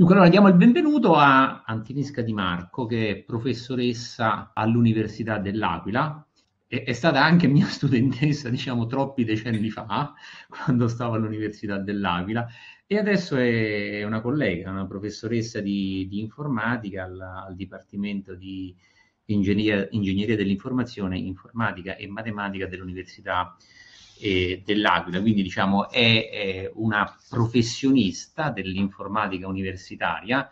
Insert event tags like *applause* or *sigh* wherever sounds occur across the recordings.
Dunque, allora diamo il benvenuto a Antinesca Di Marco, che è professoressa all'Università dell'Aquila. E, è stata anche mia studentessa, diciamo, troppi decenni fa, *laughs* quando stavo all'Università dell'Aquila, e adesso è una collega, una professoressa di, di informatica al, al, Dipartimento di Ingegneria, Ingegneria dell'Informazione, Informatica e Matematica dell'Università dell'Aquila eh, dell'Aquila, quindi diciamo è, è una professionista dell'informatica universitaria,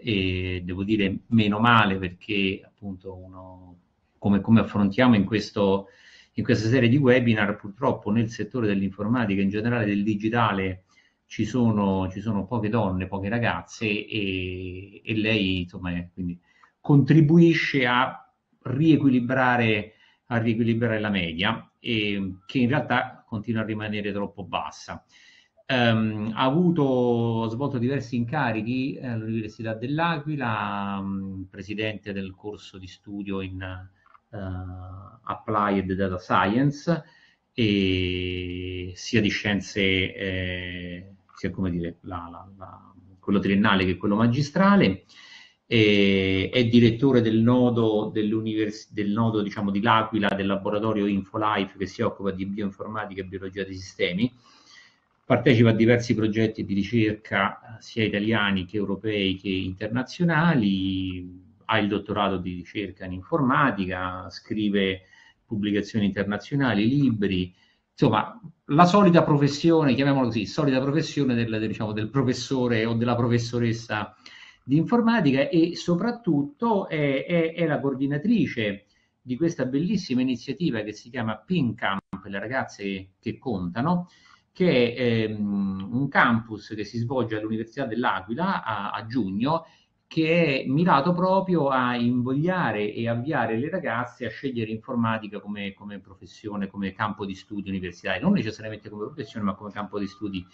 e devo dire meno male perché appunto uno, come, come affrontiamo in, questo, in questa serie di webinar, purtroppo nel settore dell'informatica, in generale del digitale, ci sono, ci sono poche donne, poche ragazze e, e lei insomma, quindi contribuisce a riequilibrare a riequilibrare la media, e, che in realtà continua a rimanere troppo bassa. Um, ha avuto, ha svolto diversi incarichi eh, all'Università dell'Aquila, um, presidente del corso di studio in uh, Applied Data Science, e sia di scienze, eh, sia come dire, la, la, la, quello triennale che quello magistrale e è direttore del nodo, del nodo diciamo, di L'Aquila del laboratorio InfoLife che si occupa di bioinformatica e biologia dei sistemi. Partecipa a diversi progetti di ricerca eh, sia italiani che europei che internazionali, ha il dottorato di ricerca in informatica, scrive pubblicazioni internazionali, libri, insomma la solita professione, chiamiamola così, solita professione del, diciamo, del professore o della professoressa di informatica e soprattutto è, è, è la coordinatrice di questa bellissima iniziativa che si chiama Pin Camp, le ragazze che contano, che è ehm, un campus che si svolge all'Università dell'Aquila a, a giugno che è mirato proprio a invogliare e avviare le ragazze a scegliere informatica come, come, professione, come campo di studio universitario, non necessariamente come professione, ma come campo di studi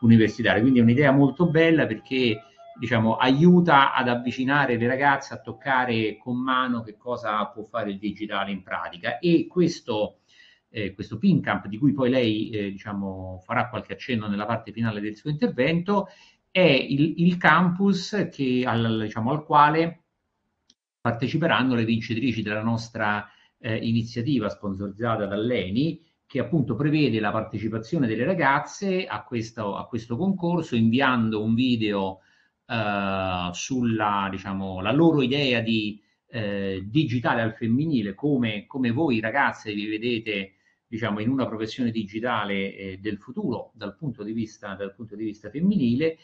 universitario. Quindi è un'idea molto bella perché diciamo, aiuta ad avvicinare le ragazze a toccare con mano che cosa può fare il digitale in pratica e questo, eh, questo PinCamp di cui poi lei eh, diciamo, farà qualche accenno nella parte finale del suo intervento è il, il campus che, al, diciamo, al, quale parteciperanno le vincitrici della nostra eh, iniziativa sponsorizzata dall'ENI che appunto prevede la partecipazione delle ragazze a questo, a questo concorso inviando un video eh, sulla diciamo, la loro idea di eh, digitale al femminile, come, come, voi ragazze vi vedete diciamo, in una professione digitale eh, del futuro dal punto di vista, dal punto di vista femminile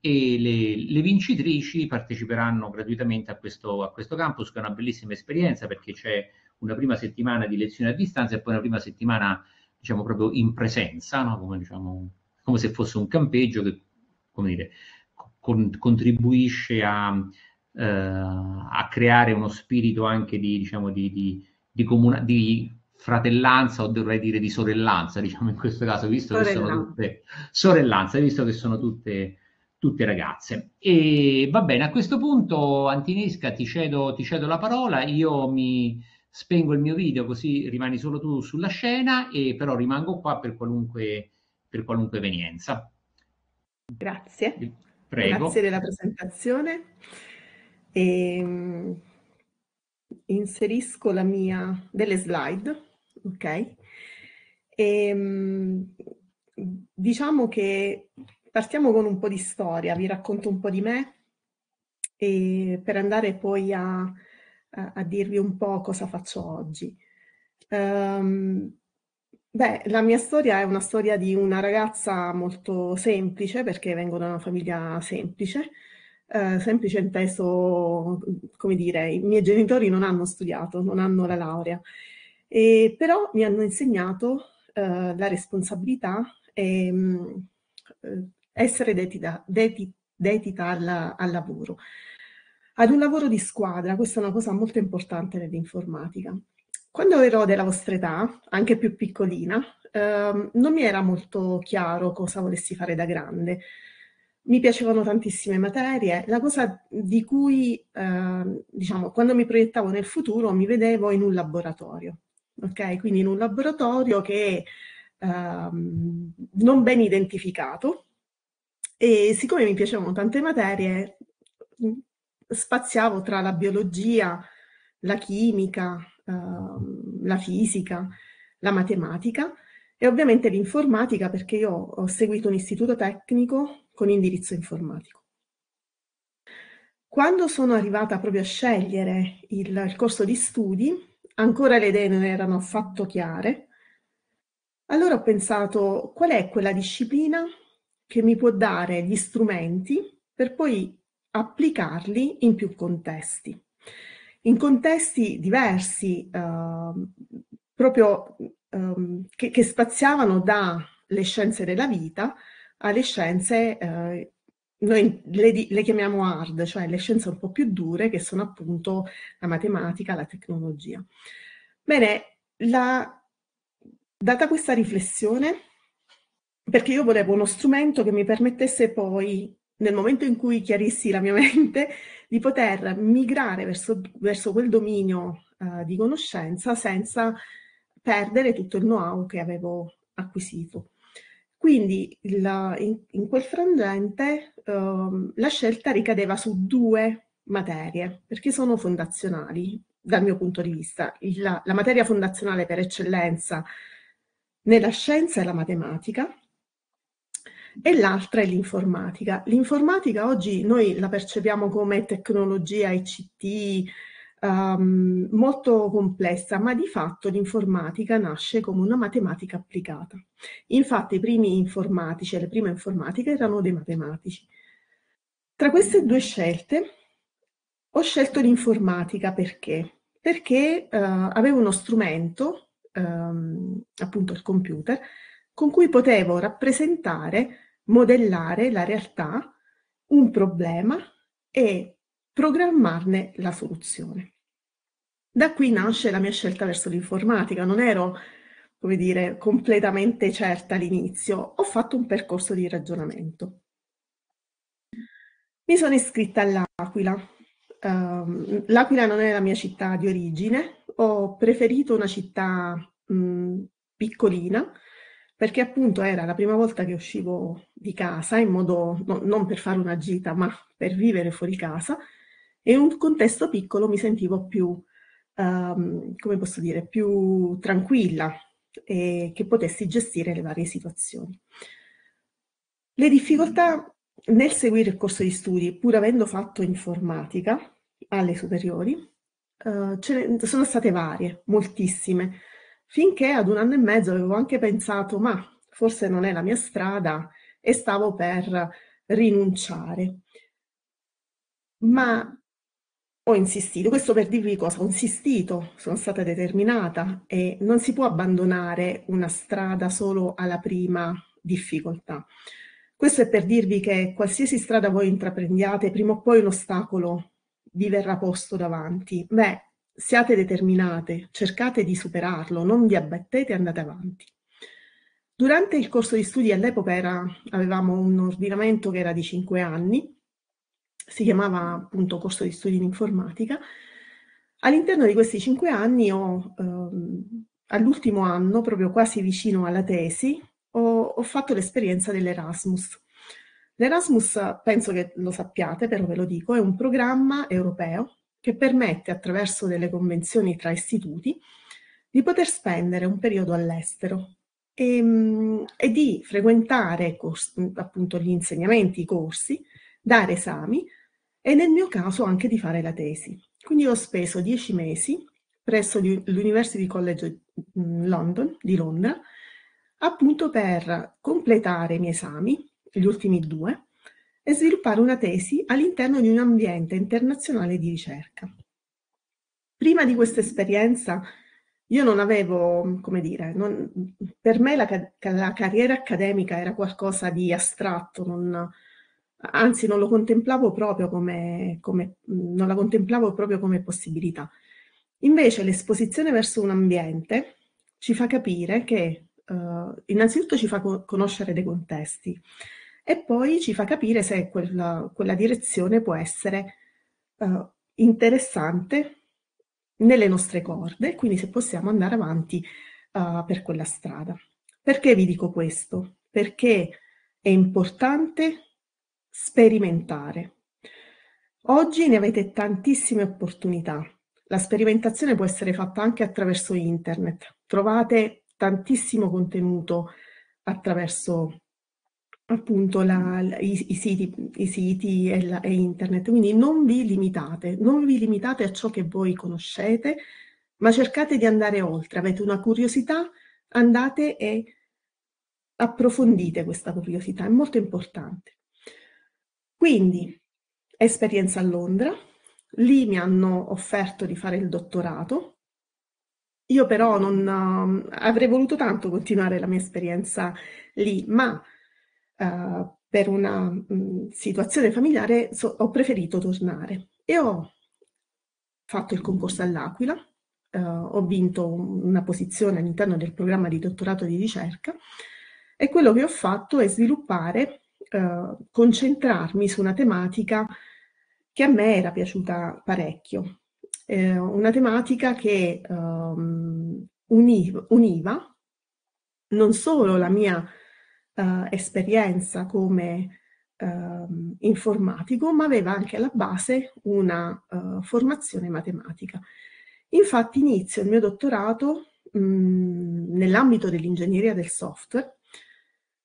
e le, le vincitrici parteciperanno gratuitamente a questo, a questo campus che è una bellissima esperienza perché c'è una prima settimana di lezione a distanza e poi una prima settimana diciamo proprio in presenza, no? come, diciamo, come se fosse un campeggio che come dire, con, contribuisce a, eh, a, creare uno spirito anche di, diciamo, di, di, di, comuna- di fratellanza o dovrei dire di sorellanza, diciamo in questo caso, visto che sono tutte sorellanza, visto che sono tutte, tutte ragazze. E va bene, a questo punto, Antinesca, ti cedo, ti cedo la parola, io mi spengo il mio video così rimani solo tu sulla scena e però rimango qua per qualunque, per qualunque venienza. Grazie. Prego. Grazie della presentazione. E, ehm, inserisco la mia, delle slide, ok? E, ehm, diciamo che partiamo con un po' di storia, vi racconto un po' di me per andare poi a, a, a, dirvi un po' cosa faccio oggi. Um, Beh, la mia storia è una storia di una ragazza molto semplice, perché vengo da una famiglia semplice, ehm, semplice inteso, come dire, i miei genitori non hanno studiato, non hanno la laurea, ehm, però mi hanno insegnato, ehm, la responsabilità, e uhm, essere dedita dedi dedita al al lavoro, ad un lavoro di squadra, questa è una cosa molto importante nell'informatica. Quando ero della vostra età, anche più piccolina, ehm, non mi era molto chiaro cosa volessi fare da grande. Mi piacevano tantissime materie, la cosa di cui, ehm, diciamo, quando mi proiettavo nel futuro mi vedevo in un laboratorio, ok? Quindi in un laboratorio che ehm, non ben identificato e siccome mi piacevano tante materie, spaziavo tra la biologia, la chimica, Ehm, la fisica, la matematica e ovviamente l'informatica perché io ho seguito un istituto tecnico con indirizzo informatico. Quando sono arrivata proprio a scegliere il, il corso di studi, ancora le idee non erano affatto chiare, allora ho pensato qual è quella disciplina che mi può dare gli strumenti per poi applicarli in più contesti in contesti diversi, eh, proprio eh, che, che, spaziavano dalle scienze della vita alle scienze, eh, noi le, le, chiamiamo hard, cioè le scienze un po' più dure che sono appunto la matematica, la tecnologia. Bene, la, data questa riflessione, perché io volevo uno strumento che mi permettesse poi, nel momento in cui chiarissi la mia *laughs* mente, di poter migrare verso, verso quel dominio eh, di conoscenza senza perdere tutto il know-how che avevo acquisito. Quindi il, in, in, quel frangente ehm, la scelta ricadeva su due materie, perché sono fondazionali dal mio punto di vista. Il, la materia fondazionale per eccellenza nella scienza è la matematica, e l'altra è l'informatica. L'informatica oggi noi la percepiamo come tecnologia ICT um, ehm, molto complessa, ma di fatto l'informatica nasce come una matematica applicata. Infatti i primi informatici e le prime informatiche erano dei matematici. Tra queste due scelte ho scelto l'informatica perché? Perché uh, avevo uno strumento, um, appunto il computer, con cui potevo rappresentare modellare la realtà, un problema e programmarne la soluzione. Da qui nasce la mia scelta verso l'informatica. Non ero, come dire, completamente certa all'inizio. Ho fatto un percorso di ragionamento. Mi sono iscritta all'Aquila. Uh, L'Aquila non è la mia città di origine. Ho preferito una città mh, piccolina, perché appunto era la prima volta che uscivo di casa in modo no, non per fare una gita, ma per vivere fuori casa e in un contesto piccolo mi sentivo più, um, come posso dire, più tranquilla e che potessi gestire le varie situazioni. Le difficoltà nel seguire il corso di studi, pur avendo fatto informatica alle superiori, uh, sono state varie, moltissime. Finché ad un anno e mezzo avevo anche pensato, ma forse non è la mia strada e stavo per rinunciare. Ma ho insistito, questo per dirvi cosa, ho insistito, sono stata determinata e non si può abbandonare una strada solo alla prima difficoltà. Questo è per dirvi che qualsiasi strada voi intraprendiate, prima o poi un ostacolo vi verrà posto davanti. Beh, siate determinate, cercate di superarlo, non vi abbattete e andate avanti. Durante il corso di studi all'epoca avevamo un ordinamento che era di 5 anni, si chiamava appunto corso di studi in informatica. All'interno di questi 5 anni ho, ehm, all'ultimo anno, proprio quasi vicino alla tesi, ho, ho fatto l'esperienza dell'Erasmus. L'Erasmus, penso che lo sappiate, però ve lo dico, è un programma europeo che permette, attraverso delle convenzioni tra istituti, di poter spendere un periodo all'estero e, mm, e, di frequentare corsi, appunto gli insegnamenti, i corsi, dare esami e nel mio caso anche di fare la tesi. Quindi ho speso dieci mesi presso l'University College mm, London di Londra appunto per completare i miei esami, gli ultimi due, e sviluppare una tesi all'interno di un ambiente internazionale di ricerca. Prima di questa esperienza io non avevo, come dire, non, per me la, la, carriera accademica era qualcosa di astratto, non, anzi non, contemplavo come, come, non la contemplavo proprio come possibilità. Invece l'esposizione verso un ambiente ci fa capire che eh, innanzitutto ci fa co- conoscere dei contesti, e poi ci fa capire se quella, quella direzione può essere uh, interessante nelle nostre corde, quindi se possiamo andare avanti uh, per quella strada. Perché vi dico questo? Perché è importante sperimentare. Oggi ne avete tantissime opportunità. La sperimentazione può essere fatta anche attraverso internet. Trovate tantissimo contenuto attraverso internet appunto la, la, i, i, siti, i siti e, la, e, internet. Quindi non vi limitate, non vi limitate a ciò che voi conoscete, ma cercate di andare oltre. Avete una curiosità, andate e approfondite questa curiosità, è molto importante. Quindi, esperienza a Londra, lì mi hanno offerto di fare il dottorato, io però non, um, avrei voluto tanto continuare la mia esperienza lì, ma eh, per una mh, mm, situazione familiare so, ho preferito tornare e ho fatto il concorso all'Aquila, uh, ho vinto una posizione all'interno del programma di dottorato di ricerca e quello che ho fatto è sviluppare, uh, concentrarmi su una tematica che a me era piaciuta parecchio, eh, una tematica che um, ehm, univa, univa non solo la mia uh, esperienza come uh, informatico, ma aveva anche alla base una uh, formazione matematica. Infatti inizio il mio dottorato mm, nell'ambito dell'ingegneria del software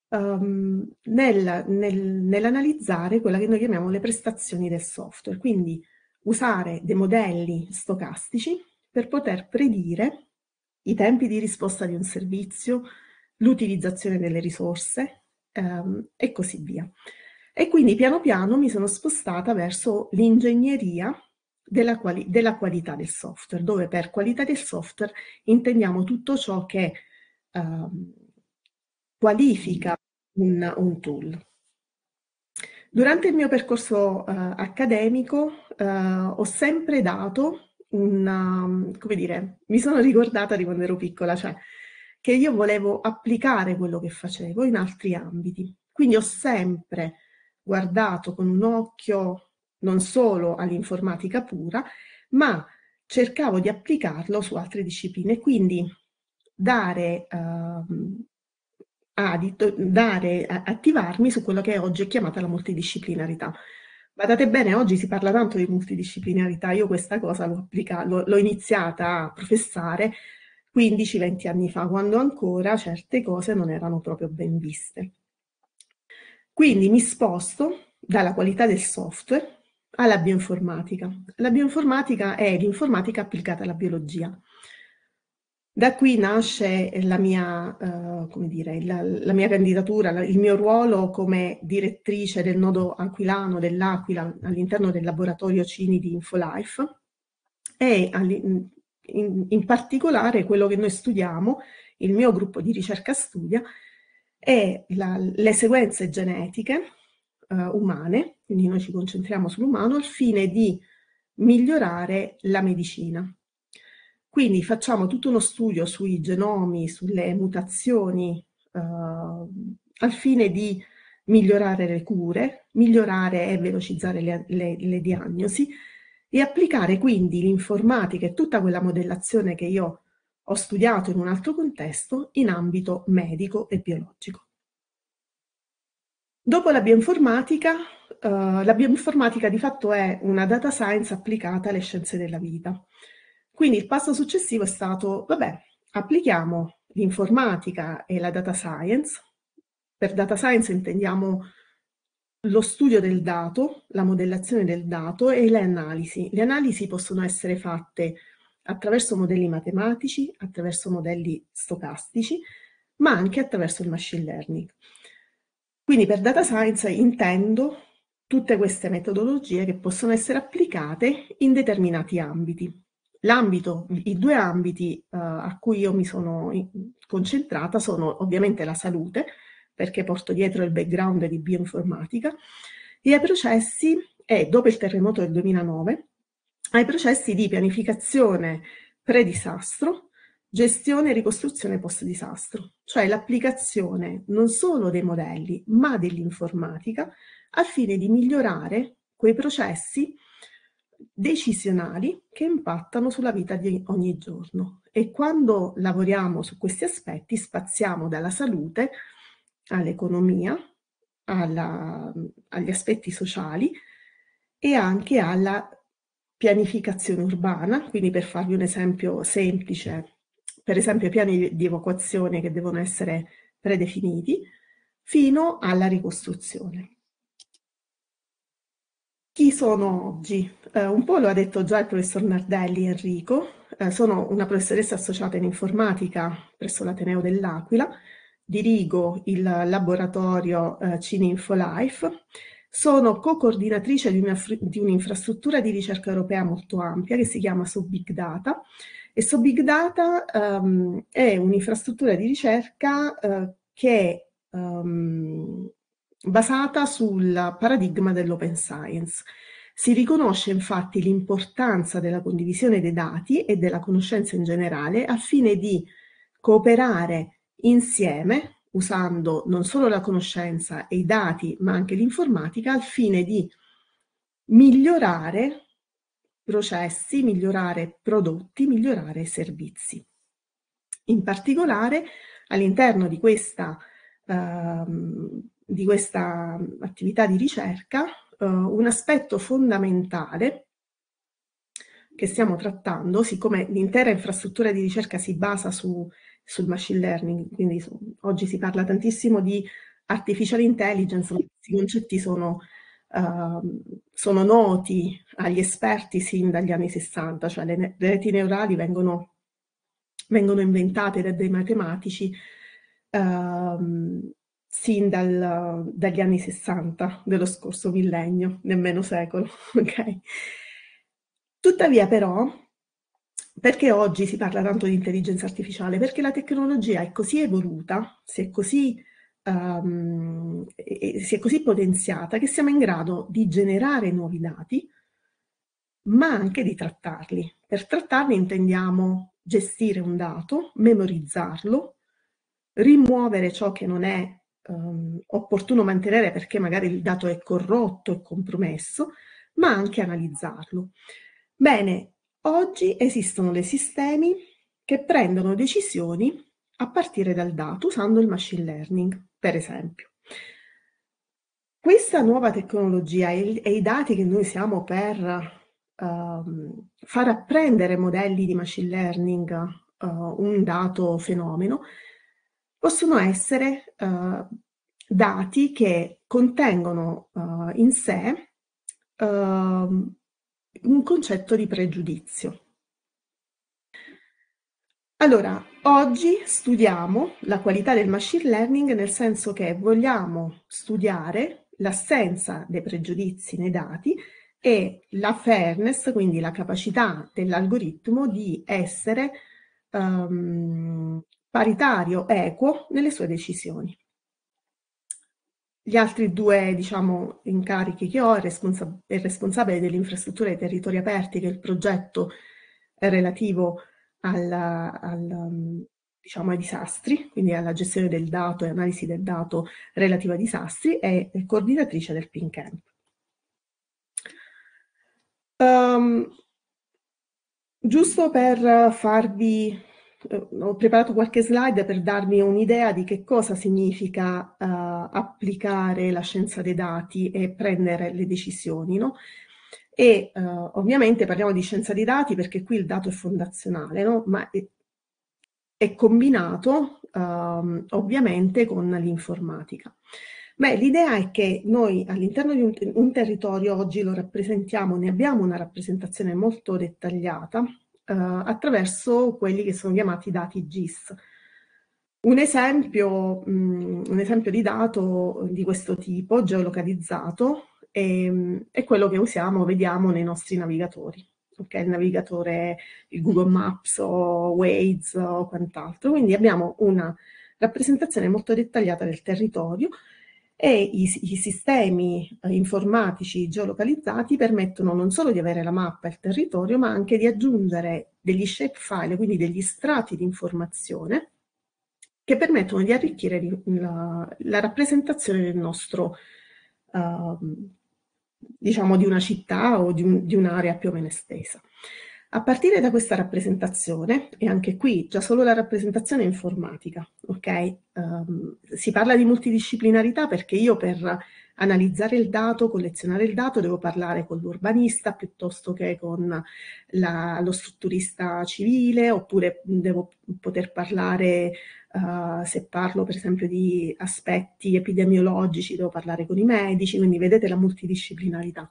um, nel, nel, nell'analizzare quella che noi chiamiamo le prestazioni del software, quindi usare dei modelli stocastici per poter predire i tempi di risposta di un servizio, l'utilizzazione delle risorse ehm, e così via. E quindi piano piano mi sono spostata verso l'ingegneria della, quali della, qualità del software, dove per qualità del software intendiamo tutto ciò che ehm, qualifica un, un tool. Durante il mio percorso eh, accademico eh, ho sempre dato una, come dire, mi sono ricordata di quando ero piccola, cioè che io volevo applicare quello che facevo in altri ambiti. Quindi ho sempre guardato con un occhio non solo all'informatica pura, ma cercavo di applicarlo su altre discipline, quindi dare, ehm, adito, dare, attivarmi su quello che oggi è chiamata la multidisciplinarità. Guardate bene, oggi si parla tanto di multidisciplinarità, io questa cosa l'ho, applica- l'ho, l'ho iniziata a professare 15-20 anni fa, quando ancora certe cose non erano proprio ben viste. Quindi mi sposto dalla qualità del software alla bioinformatica. La bioinformatica è l'informatica applicata alla biologia. Da qui nasce la mia, eh, come dire, la, la mia candidatura, la, il mio ruolo come direttrice del nodo aquilano dell'Aquila all'interno del laboratorio Cini di InfoLife e in, in particolare quello che noi studiamo, il mio gruppo di ricerca studia, è la, le sequenze genetiche eh, umane, quindi noi ci concentriamo sull'umano, al fine di migliorare la medicina. Quindi facciamo tutto uno studio sui genomi, sulle mutazioni, eh, al fine di migliorare le cure, migliorare e velocizzare le, le, le diagnosi e applicare quindi l'informatica e tutta quella modellazione che io ho studiato in un altro contesto in ambito medico e biologico. Dopo la bioinformatica, eh, la bioinformatica di fatto è una data science applicata alle scienze della vita. Quindi il passo successivo è stato, vabbè, applichiamo l'informatica e la data science. Per data science intendiamo lo studio del dato, la modellazione del dato e le analisi. Le analisi possono essere fatte attraverso modelli matematici, attraverso modelli stocastici, ma anche attraverso il machine learning. Quindi per data science intendo tutte queste metodologie che possono essere applicate in determinati ambiti. L'ambito, i due ambiti uh, a cui io mi sono concentrata sono ovviamente la salute, perché porto dietro il background di bioinformatica, e ai processi, e dopo il terremoto del 2009, ai processi di pianificazione pre-disastro, gestione e ricostruzione post-disastro, cioè l'applicazione non solo dei modelli, ma dell'informatica, al fine di migliorare quei processi decisionali che impattano sulla vita di ogni giorno. E quando lavoriamo su questi aspetti spaziamo dalla salute all'economia, alla, agli aspetti sociali e anche alla pianificazione urbana, quindi per farvi un esempio semplice, per esempio i piani di evacuazione che devono essere predefiniti, fino alla ricostruzione. Chi sono oggi? Eh, un po' lo ha detto già il professor Nardelli Enrico, eh, sono una professoressa associata in informatica presso l'Ateneo dell'Aquila, dirigo il laboratorio eh, Cininfolife, sono co-coordinatrice di, una, di un'infrastruttura di ricerca europea molto ampia che si chiama So Big Data e So Big Data um, è un'infrastruttura di ricerca uh, che è um, ehm, basata sul paradigma dell'open science. Si riconosce infatti l'importanza della condivisione dei dati e della conoscenza in generale al fine di cooperare insieme usando non solo la conoscenza e i dati, ma anche l'informatica, al fine di migliorare processi, migliorare prodotti, migliorare servizi. In particolare, all'interno di questa, ehm, di questa attività di ricerca, eh, un aspetto fondamentale che stiamo trattando, siccome l'intera infrastruttura di ricerca si basa su sul machine learning, quindi su, oggi si parla tantissimo di artificial intelligence, questi concetti sono, uh, sono, noti agli esperti sin dagli anni 60, cioè le, ne- le reti neurali vengono, vengono, inventate da dei matematici uh, sin dal, dagli anni 60 dello scorso millennio, nemmeno secolo, *laughs* ok? Tuttavia però perché oggi si parla tanto di intelligenza artificiale? Perché la tecnologia è così evoluta, si è così, um, e, e, si è così potenziata, che siamo in grado di generare nuovi dati, ma anche di trattarli. Per trattarli intendiamo gestire un dato, memorizzarlo, rimuovere ciò che non è um, opportuno mantenere perché magari il dato è corrotto e compromesso, ma anche analizzarlo. Bene, Oggi esistono dei sistemi che prendono decisioni a partire dal dato usando il machine learning, per esempio. Questa nuova tecnologia e, i dati che noi siamo per uh, far apprendere modelli di machine learning uh, un dato fenomeno possono essere uh, dati che contengono eh, in sé ehm, un concetto di pregiudizio. Allora, oggi studiamo la qualità del machine learning nel senso che vogliamo studiare l'assenza dei pregiudizi nei dati e la fairness, quindi la capacità dell'algoritmo di essere um, paritario, equo nelle sue decisioni. Gli altri due, diciamo, incarichi che ho è, responsa- è responsabile dell'infrastruttura dei territori aperti, che è il progetto relativo al, al, um, diciamo, ai disastri, quindi alla gestione del dato e analisi del dato relativa ai disastri, e coordinatrice del Pink Camp. Um, giusto per farvi ho preparato qualche slide per darvi un'idea di che cosa significa eh, applicare la scienza dei dati e prendere le decisioni. No? E eh, ovviamente parliamo di scienza dei dati perché qui il dato è fondazionale, no? ma è, è combinato ehm, ovviamente con l'informatica. Beh, l'idea è che noi all'interno di un, un territorio oggi lo rappresentiamo, ne abbiamo una rappresentazione molto dettagliata, eh, attraverso quelli che sono chiamati dati GIS. Un esempio, mh, mm, un esempio di dato di questo tipo, geolocalizzato, e, ehm, è quello che usiamo, vediamo nei nostri navigatori. Okay, il navigatore, il Google Maps o Waze o quant'altro. Quindi abbiamo una rappresentazione molto dettagliata del territorio e i, i sistemi eh, informatici geolocalizzati permettono non solo di avere la mappa e il territorio, ma anche di aggiungere degli shapefile, quindi degli strati di informazione, che permettono di arricchire la, la rappresentazione del nostro, eh, diciamo, di una città o di un'area più o meno estesa. A partire da questa rappresentazione, e anche qui già solo la rappresentazione informatica, ok? Um, si parla di multidisciplinarità perché io per analizzare il dato, collezionare il dato, devo parlare con l'urbanista piuttosto che con la, lo strutturista civile, oppure devo poter parlare, uh, se parlo per esempio di aspetti epidemiologici, devo parlare con i medici, quindi vedete la multidisciplinarità.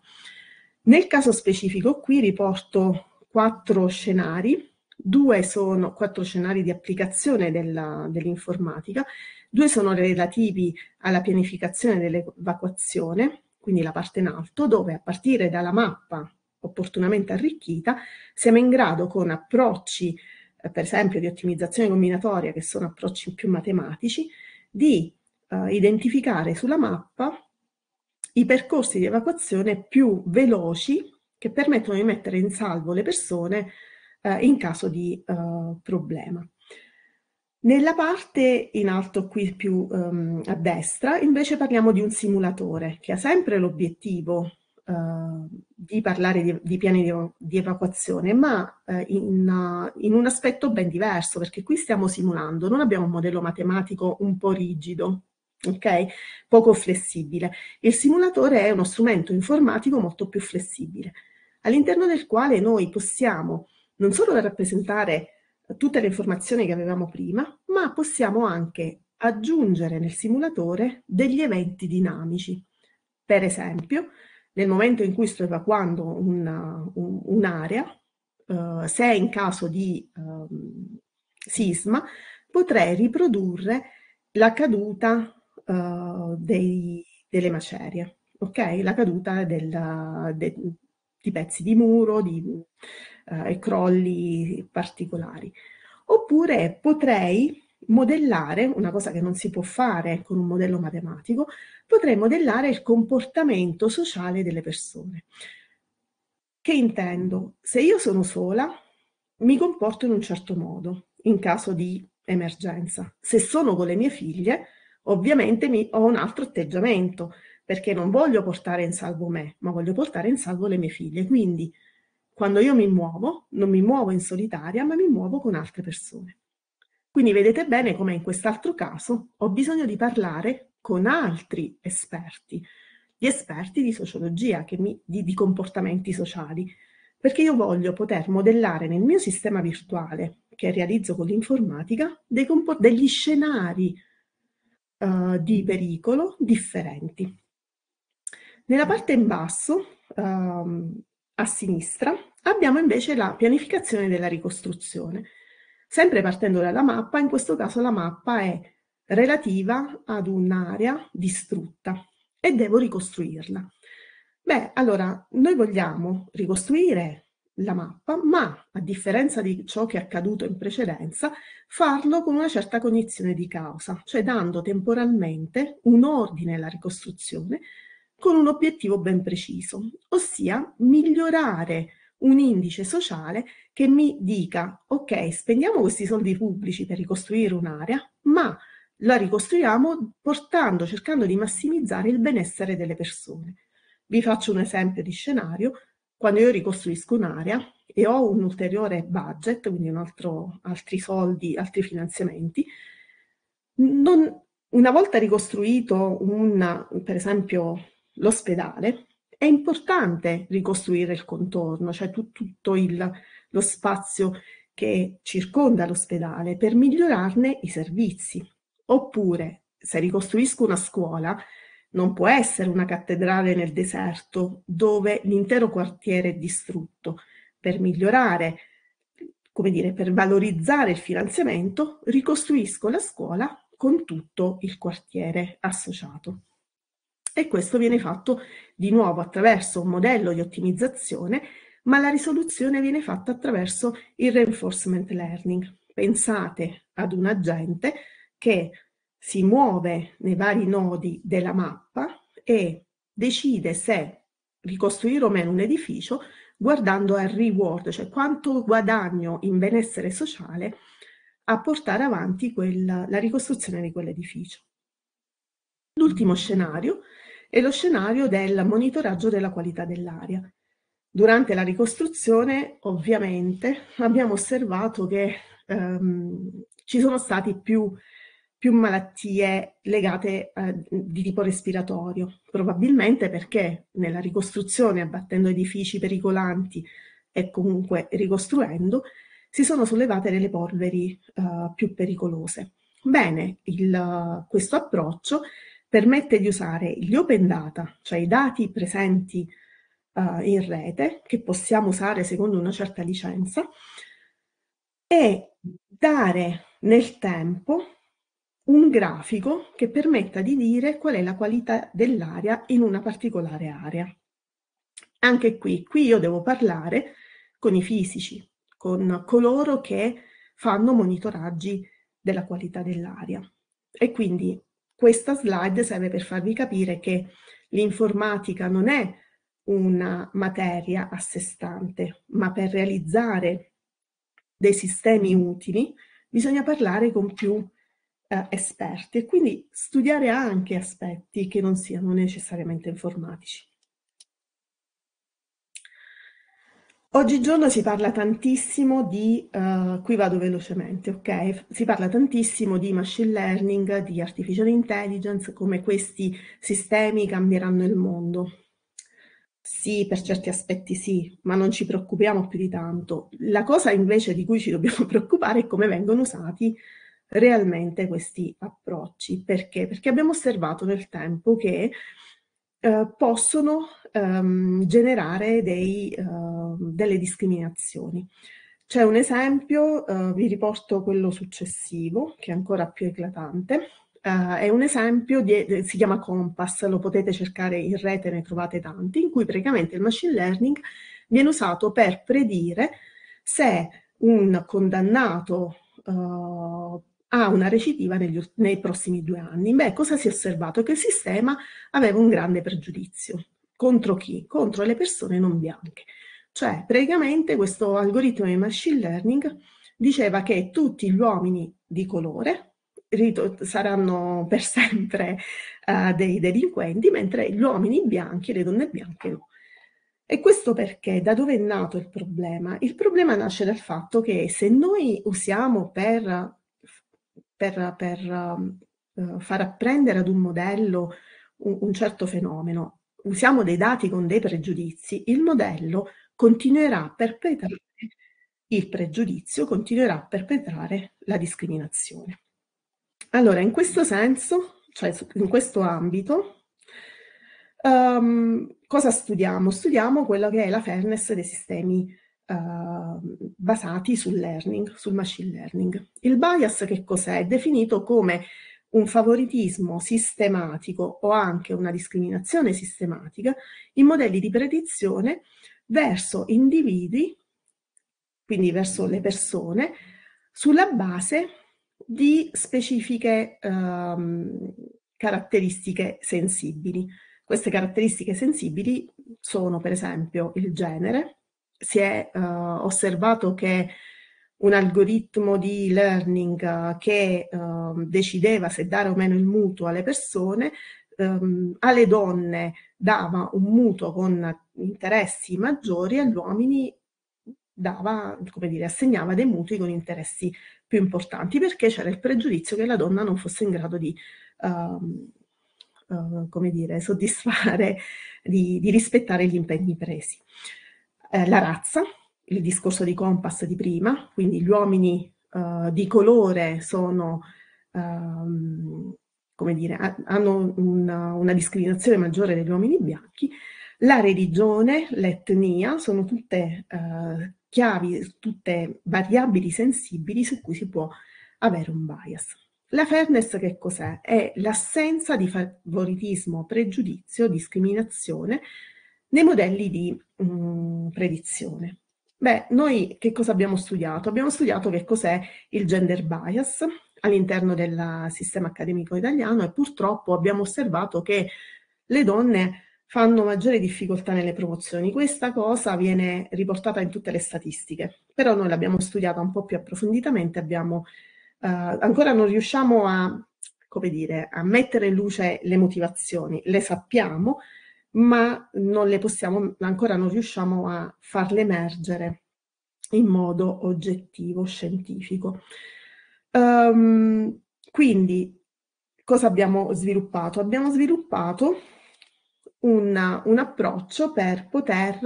Nel caso specifico qui riporto quattro scenari, due sono quattro scenari di applicazione dell'informatica, due sono relativi alla pianificazione dell'evacuazione, quindi la parte in alto, dove a partire dalla mappa opportunamente arricchita siamo in grado con approcci, eh, per esempio di ottimizzazione combinatoria, che sono approcci più matematici, di eh, identificare sulla mappa i percorsi di evacuazione più veloci che permettono di mettere in salvo le persone eh, in caso di eh, problema. Nella parte in alto qui più ehm, a destra invece parliamo di un simulatore che ha sempre l'obiettivo eh, di parlare di, di piani di, di, evacuazione ma eh, in, in, un aspetto ben diverso perché qui stiamo simulando, non abbiamo un modello matematico un po' rigido, okay? poco flessibile. Il simulatore è uno strumento informatico molto più flessibile all'interno del quale noi possiamo non solo rappresentare eh, tutte le informazioni che avevamo prima, ma possiamo anche aggiungere nel simulatore degli eventi dinamici. Per esempio, nel momento in cui sto evacuando un'area, un, un eh, se in caso di eh, sisma, potrei riprodurre la caduta eh, dei, delle macerie, okay? la caduta del, de, di pezzi di muro di, eh, e crolli particolari. Oppure potrei modellare, una cosa che non si può fare con un modello matematico, potrei modellare il comportamento sociale delle persone. Che intendo? Se io sono sola, mi comporto in un certo modo in caso di emergenza. Se sono con le mie figlie, ovviamente mi, ho un altro atteggiamento perché non voglio portare in salvo me, ma voglio portare in salvo le mie figlie. Quindi quando io mi muovo, non mi muovo in solitaria, ma mi muovo con altre persone. Quindi vedete bene come in quest'altro caso ho bisogno di parlare con altri esperti, gli esperti di sociologia, mi, di, di comportamenti sociali, perché io voglio poter modellare nel mio sistema virtuale, che realizzo con l'informatica, degli scenari uh, di pericolo differenti. Nella parte in basso, ehm, a sinistra, abbiamo invece la pianificazione della ricostruzione. Sempre partendo dalla mappa, in questo caso la mappa è relativa ad un'area distrutta e devo ricostruirla. Beh, allora, noi vogliamo ricostruire la mappa, ma a differenza di ciò che è accaduto in precedenza, farlo con una certa cognizione di causa, cioè dando temporalmente un ordine alla ricostruzione con un obiettivo ben preciso, ossia migliorare un indice sociale che mi dica, ok, spendiamo questi soldi pubblici per ricostruire un'area, ma la ricostruiamo portando, cercando di massimizzare il benessere delle persone. Vi faccio un esempio di scenario, quando io ricostruisco un'area e ho un ulteriore budget, quindi altro, altri soldi, altri finanziamenti, non, una volta ricostruito un, per esempio l'ospedale, è importante ricostruire il contorno, cioè tu, tutto il, lo spazio che circonda l'ospedale per migliorarne i servizi. Oppure, se ricostruisco una scuola, non può essere una cattedrale nel deserto dove l'intero quartiere è distrutto. Per migliorare, come dire, per valorizzare il finanziamento, ricostruisco la scuola con tutto il quartiere associato e questo viene fatto di nuovo attraverso un modello di ottimizzazione, ma la risoluzione viene fatta attraverso il reinforcement learning. Pensate ad un agente che si muove nei vari nodi della mappa e decide se ricostruire o meno un edificio guardando al reward, cioè quanto guadagno in benessere sociale a portare avanti quella, la ricostruzione di quell'edificio. L'ultimo scenario e lo scenario del monitoraggio della qualità dell'aria. Durante la ricostruzione, ovviamente, abbiamo osservato che ehm, ci sono stati più, più malattie legate eh, di tipo respiratorio, probabilmente perché nella ricostruzione, abbattendo edifici pericolanti e comunque ricostruendo, si sono sollevate delle polveri eh, più pericolose. Bene, il, questo approccio permette di usare gli open data, cioè i dati presenti uh, in rete, che possiamo usare secondo una certa licenza, e dare nel tempo un grafico che permetta di dire qual è la qualità dell'aria in una particolare area. Anche qui, qui io devo parlare con i fisici, con coloro che fanno monitoraggi della qualità dell'aria. E quindi questa slide serve per farvi capire che l'informatica non è una materia a sé stante, ma per realizzare dei sistemi utili bisogna parlare con più eh, esperti e quindi studiare anche aspetti che non siano necessariamente informatici. Oggigiorno si parla tantissimo di, eh, qui vado velocemente, ok? Si parla tantissimo di machine learning, di artificial intelligence, come questi sistemi cambieranno il mondo. Sì, per certi aspetti sì, ma non ci preoccupiamo più di tanto. La cosa invece di cui ci dobbiamo *laughs* preoccupare è come vengono usati realmente questi approcci. Perché? Perché abbiamo osservato nel tempo che eh, possono ehm, generare dei, eh, delle discriminazioni. C'è un esempio, eh, vi riporto quello successivo, che è ancora più eclatante. Eh, è un esempio, di, eh, si chiama Compass, lo potete cercare in rete, ne trovate tanti, in cui praticamente il machine learning viene usato per predire se un condannato a una recidiva negli, nei prossimi due anni. Beh, cosa si è osservato? Che il sistema aveva un grande pregiudizio. Contro chi? Contro le persone non bianche. Cioè, praticamente questo algoritmo di machine learning diceva che tutti gli uomini di colore saranno per *laughs* sempre uh, dei delinquenti, mentre gli uomini bianchi e le donne bianche no. E questo perché? Da dove è nato il problema? Il problema nasce dal fatto che se noi usiamo per per, per uh, far apprendere ad un modello un, un certo fenomeno, usiamo dei dati con dei pregiudizi, il modello continuerà a perpetrare il pregiudizio, continuerà a perpetrare la discriminazione. Allora, in questo senso, cioè in questo ambito, um, cosa studiamo? Studiamo quello che è la fairness dei sistemi Ehm, basati sul learning, sul machine learning. Il bias che cos'è? È definito come un favoritismo sistematico o anche una discriminazione sistematica in modelli di predizione verso individui, quindi verso le persone, sulla base di specifiche um, caratteristiche sensibili. Queste caratteristiche sensibili sono per esempio il genere, si è uh, osservato che un algoritmo di learning eh, che uh, decideva se dare o meno il mutuo alle persone, um, alle donne dava un mutuo con interessi maggiori, agli uomini dava, come dire, assegnava dei mutui con interessi più importanti perché c'era il pregiudizio che la donna non fosse in grado di, um, uh, come dire, soddisfare, di, di rispettare gli impegni presi eh, la razza, il discorso di Compass di prima, quindi gli uomini eh, di colore sono, ehm, come dire, ha, hanno una, una, discriminazione maggiore degli uomini bianchi, la religione, l'etnia sono tutte eh, chiavi, tutte variabili sensibili su cui si può avere un bias. La fairness che cos'è? È l'assenza di favoritismo, pregiudizio, discriminazione nei modelli di mh, mm, predizione. Beh, noi che cosa abbiamo studiato? Abbiamo studiato che cos'è il gender bias all'interno del sistema accademico italiano e purtroppo abbiamo osservato che le donne fanno maggiore difficoltà nelle promozioni. Questa cosa viene riportata in tutte le statistiche, però noi l'abbiamo studiata un po' più approfonditamente, abbiamo, eh, ancora non riusciamo a, come dire, a mettere in luce le motivazioni, le sappiamo, ma non le possiamo, ancora non riusciamo a farle emergere in modo oggettivo, scientifico. Um, quindi, cosa abbiamo sviluppato? Abbiamo sviluppato una, un approccio per poter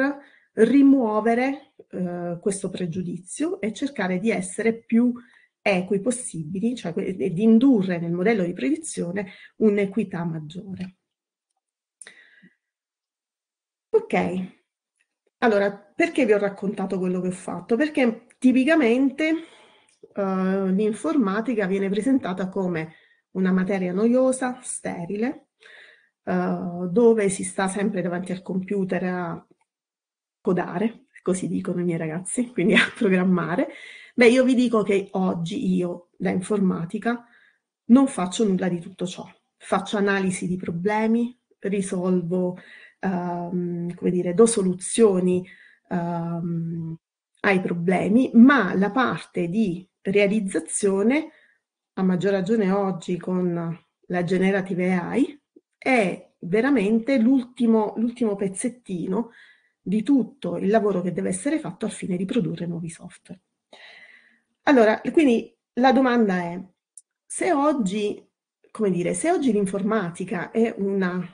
rimuovere eh, questo pregiudizio e cercare di essere più equi possibili, cioè di indurre nel modello di predizione un'equità maggiore. Ok, allora perché vi ho raccontato quello che ho fatto? Perché tipicamente uh, l'informatica viene presentata come una materia noiosa, sterile, uh, dove si sta sempre davanti al computer a codare, così dicono i miei ragazzi, *laughs* quindi a programmare. Beh, io vi dico che oggi io, da informatica, non faccio nulla di tutto ciò. Faccio analisi di problemi, risolvo Ehm, come dire, do soluzioni ehm, ai problemi, ma la parte di realizzazione, a maggior ragione oggi con la generative AI, è veramente l'ultimo, l'ultimo pezzettino di tutto il lavoro che deve essere fatto al fine di produrre nuovi software. Allora, quindi la domanda è, se oggi, come dire, se oggi l'informatica è una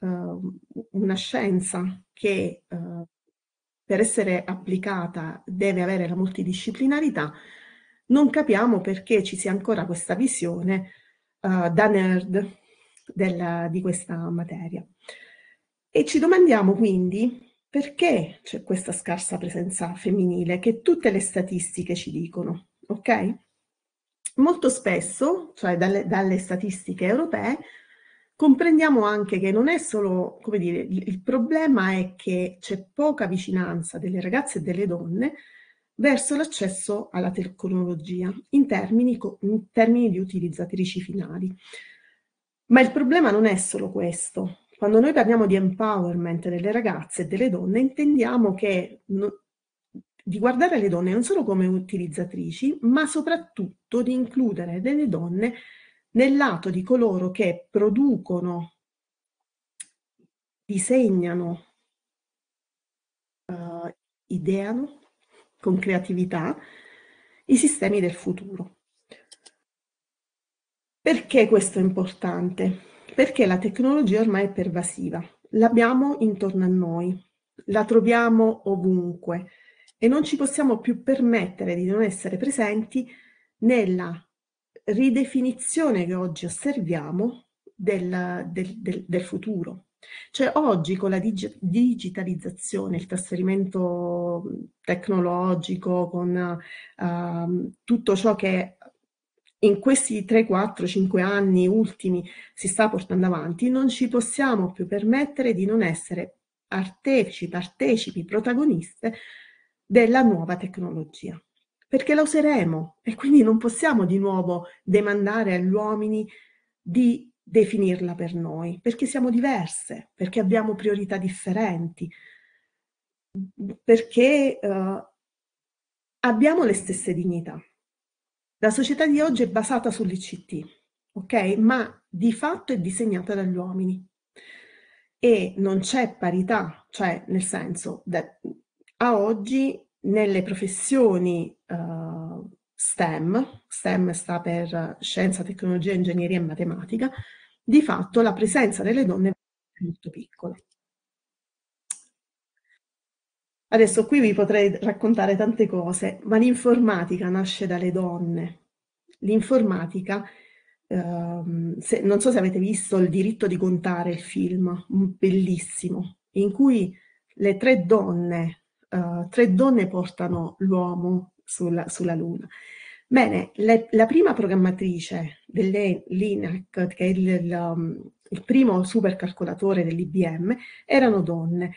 Ehm, una scienza che ehm, per essere applicata deve avere la multidisciplinarità, non capiamo perché ci sia ancora questa visione uh, da nerd del, di questa materia. E ci domandiamo quindi perché c'è questa scarsa presenza femminile che tutte le statistiche ci dicono, ok? Molto spesso, cioè dalle, dalle statistiche europee, Comprendiamo anche che non è solo, come dire, il, il problema è che c'è poca vicinanza delle ragazze e delle donne verso l'accesso alla tecnologia in termini, in termini di utilizzatrici finali. Ma il problema non è solo questo. Quando noi parliamo di empowerment delle ragazze e delle donne, intendiamo che no, di guardare le donne non solo come utilizzatrici, ma soprattutto di includere delle donne nel lato di coloro che producono, disegnano, uh, ideano con creatività i sistemi del futuro. Perché questo è importante? Perché la tecnologia ormai è pervasiva, l'abbiamo intorno a noi, la troviamo ovunque e non ci possiamo più permettere di non essere presenti nella ridefinizione che oggi osserviamo del, del, del, del futuro. Cioè oggi con la dig digitalizzazione, il trasferimento tecnologico, con uh, tutto ciò che in questi 3, 4, 5 anni ultimi si sta portando avanti, non ci possiamo più permettere di non essere artefici, partecipi, protagoniste della nuova tecnologia perché la useremo e quindi non possiamo di nuovo demandare agli uomini di definirla per noi, perché siamo diverse, perché abbiamo priorità differenti, perché uh, abbiamo le stesse dignità. La società di oggi è basata sull'ICT, ok? Ma di fatto è disegnata dagli uomini e non c'è parità, cioè nel senso, da, a oggi nelle professioni uh, STEM, STEM sta per scienza, tecnologia, ingegneria e matematica, di fatto la presenza delle donne è molto piccola. Adesso qui vi potrei raccontare tante cose, ma l'informatica nasce dalle donne. L'informatica, ehm, se, non so se avete visto il diritto di contare il film, bellissimo, in cui le tre donne uh, tre donne portano l'uomo sulla, sulla, Luna. Bene, le, la prima programmatrice dell'INAC, che è il, il, um, il primo supercalcolatore dell'IBM, erano donne.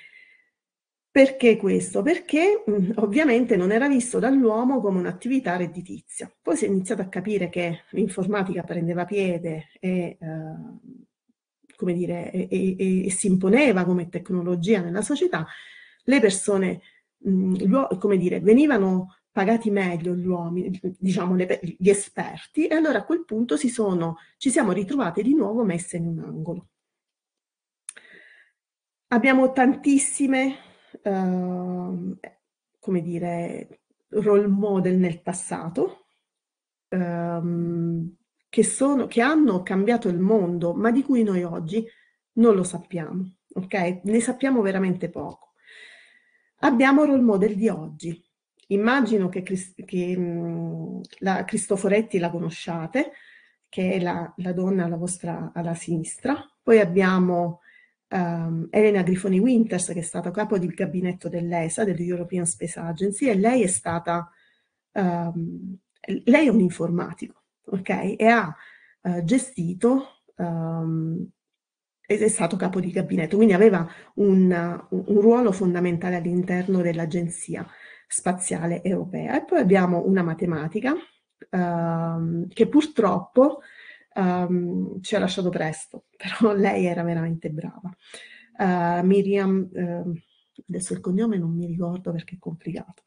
Perché questo? Perché mm, ovviamente non era visto dall'uomo come un'attività redditizia. Poi si è iniziato a capire che l'informatica prendeva piede e, eh, dire, e, e, e si imponeva come tecnologia nella società, le persone mh, mhmm, come dire, venivano pagati meglio gli uomini, diciamo le, gli esperti, e allora a quel punto sono, ci siamo ritrovate di nuovo messe in un angolo. Abbiamo tantissime, eh, come dire, role model nel passato, ehm, che, sono, che hanno cambiato il mondo, ma di cui noi oggi non lo sappiamo, ok? Ne sappiamo veramente poco. Abbiamo role model di oggi. Immagino che, che la Cristoforetti la conosciate, che è la, la donna alla vostra alla sinistra. Poi abbiamo um, Elena Grifoni Winters, che è stata capo di gabinetto dell'ESA, dell'European Space Agency, e lei è stata, um, lei è un informatico, ok? E ha uh, gestito um, ed è stato capo di gabinetto, quindi aveva un, un ruolo fondamentale all'interno dell'Agenzia Spaziale Europea. E poi abbiamo una matematica ehm, che purtroppo ehm, ci ha lasciato presto, *laughs* però lei era veramente brava. Uh, Miriam, uh, adesso il cognome non mi ricordo perché è complicato.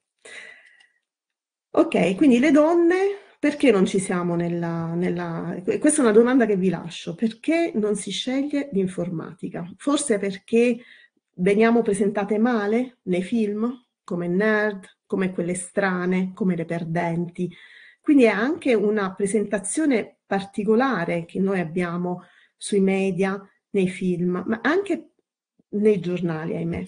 Ok, quindi le donne perché non ci siamo nella, nella... Questa è una domanda che vi lascio. Perché non si sceglie l'informatica? Forse perché veniamo presentate male nei film, come nerd, come quelle strane, come le perdenti. Quindi è anche una presentazione particolare che noi abbiamo sui media, nei film, ma anche nei giornali, ahimè.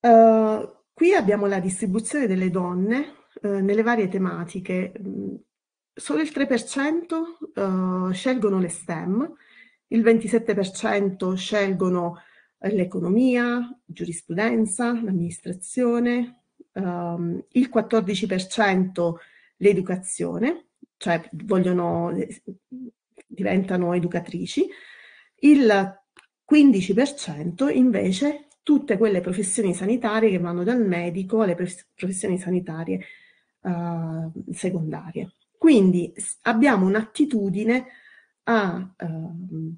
Uh, qui abbiamo la distribuzione delle donne eh, nelle varie tematiche. Mm, solo il 3% eh, scelgono le STEM, il 27% scelgono eh, l'economia, giurisprudenza, l'amministrazione, ehm, il 14% l'educazione, cioè vogliono, eh, diventano educatrici, il 15% invece tutte quelle professioni sanitarie che vanno dal medico alle professioni sanitarie uh, secondarie. Quindi abbiamo un'attitudine a, uh,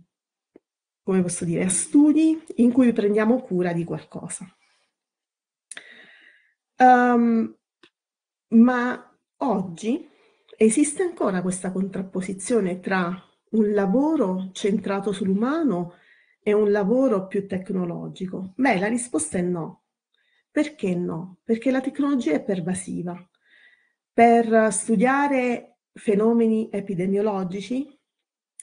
come posso dire, a studi in cui prendiamo cura di qualcosa. Um, ma oggi esiste ancora questa contrapposizione tra un lavoro centrato sull'umano e un lavoro più tecnologico? Beh, la risposta è no. Perché no? Perché la tecnologia è pervasiva. Per studiare fenomeni epidemiologici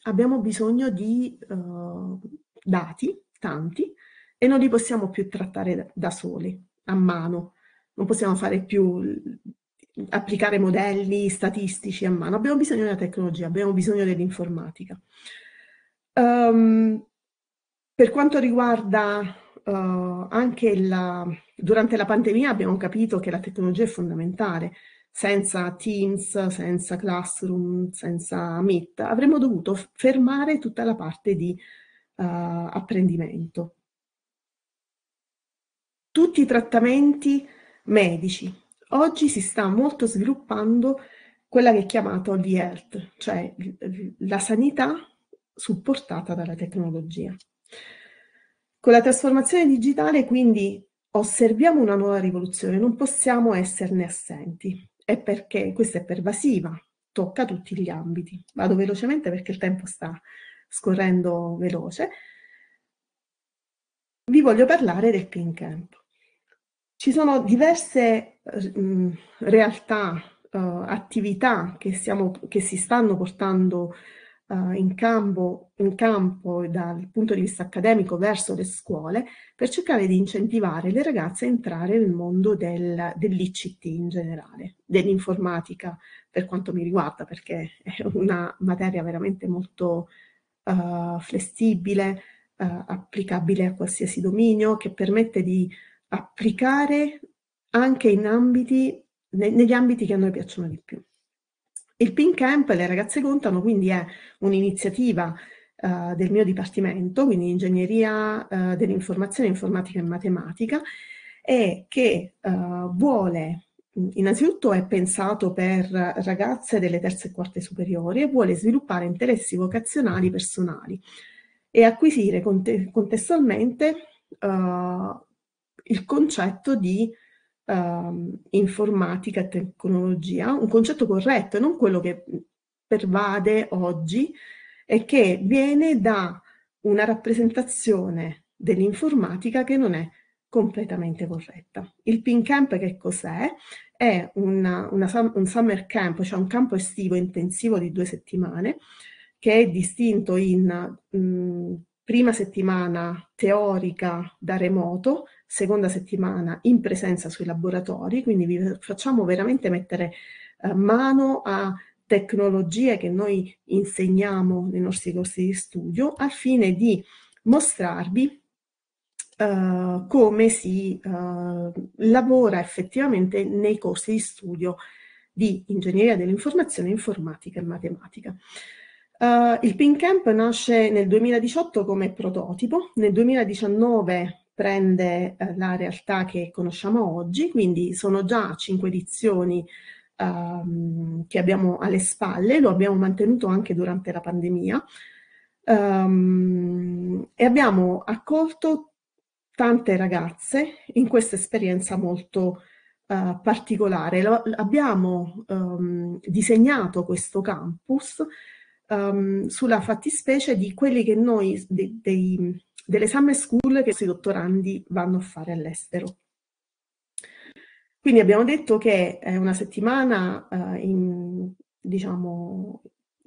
abbiamo bisogno di uh, dati, tanti, e non li possiamo più trattare da, da soli, a mano. Non possiamo fare più applicare modelli statistici a mano. Abbiamo bisogno della tecnologia, abbiamo bisogno dell'informatica. Um, per quanto riguarda uh, anche la... durante la pandemia abbiamo capito che la tecnologia è fondamentale senza Teams, senza Classroom, senza Meet, avremmo dovuto fermare tutta la parte di uh, apprendimento. Tutti i trattamenti medici. Oggi si sta molto sviluppando quella che è chiamata the health cioè la sanità supportata dalla tecnologia. Con la trasformazione digitale quindi osserviamo una nuova rivoluzione, non possiamo esserne assenti è perché questa è pervasiva, tocca tutti gli ambiti. Vado velocemente perché il tempo sta scorrendo veloce. Vi voglio parlare del Clean Camp. Ci sono diverse mh, eh, mm, realtà, uh, attività che, stiamo, che si stanno portando uh, in, campo, in campo dal punto di vista accademico verso le scuole per cercare di incentivare le ragazze a entrare nel mondo del, dell'ICT in generale, dell'informatica per quanto mi riguarda perché è una materia veramente molto uh, flessibile, uh, applicabile a qualsiasi dominio, che permette di applicare anche in ambiti, ne, negli ambiti che a noi piacciono di più. Il PIN Camp le ragazze contano quindi è un'iniziativa eh, del mio dipartimento, quindi ingegneria eh, dell'informazione, informatica e matematica, e che eh, vuole Innanzitutto è pensato per ragazze delle terze e quarte superiori e vuole sviluppare interessi vocazionali personali e acquisire contestualmente uh, il concetto di ehm, informatica e tecnologia, un concetto corretto e non quello che pervade oggi e che viene da una rappresentazione dell'informatica che non è completamente corretta. Il Pin Camp che cos'è? È una, una, un summer camp, cioè un campo estivo intensivo di due settimane che è distinto in mh, mm, prima settimana teorica da remoto seconda settimana in presenza sui laboratori, quindi vi facciamo veramente mettere eh, mano a tecnologie che noi insegniamo nei nostri corsi di studio al fine di mostrarvi eh, come si eh, lavora effettivamente nei corsi di studio di ingegneria dell'informazione, informatica e matematica. Uh, il Pink Camp nasce nel 2018 come prototipo, nel 2019 prende eh, la realtà che conosciamo oggi, quindi sono già cinque edizioni ehm, che abbiamo alle spalle, lo abbiamo mantenuto anche durante la pandemia ehm, e abbiamo accolto tante ragazze in questa esperienza molto eh, particolare. Lo, abbiamo ehm, disegnato questo campus ehm, sulla fattispecie di quelli che noi, de, dei, delle summer school che i dottorandi vanno a fare all'estero. Quindi abbiamo detto che è eh, una settimana eh, in, diciamo,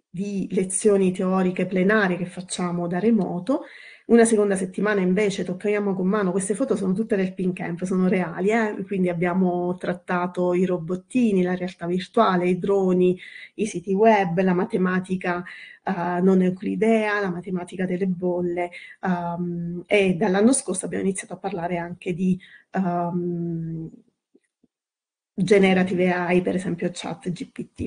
di lezioni teoriche plenarie che facciamo da remoto una seconda settimana invece tocchiamo con mano, queste foto sono tutte del Pink Camp, sono reali, eh? quindi abbiamo trattato i robottini, la realtà virtuale, i droni, i siti web, la matematica uh, non euclidea, la matematica delle bolle um, e dall'anno scorso abbiamo iniziato a parlare anche di um, generative AI, per esempio chat GPT.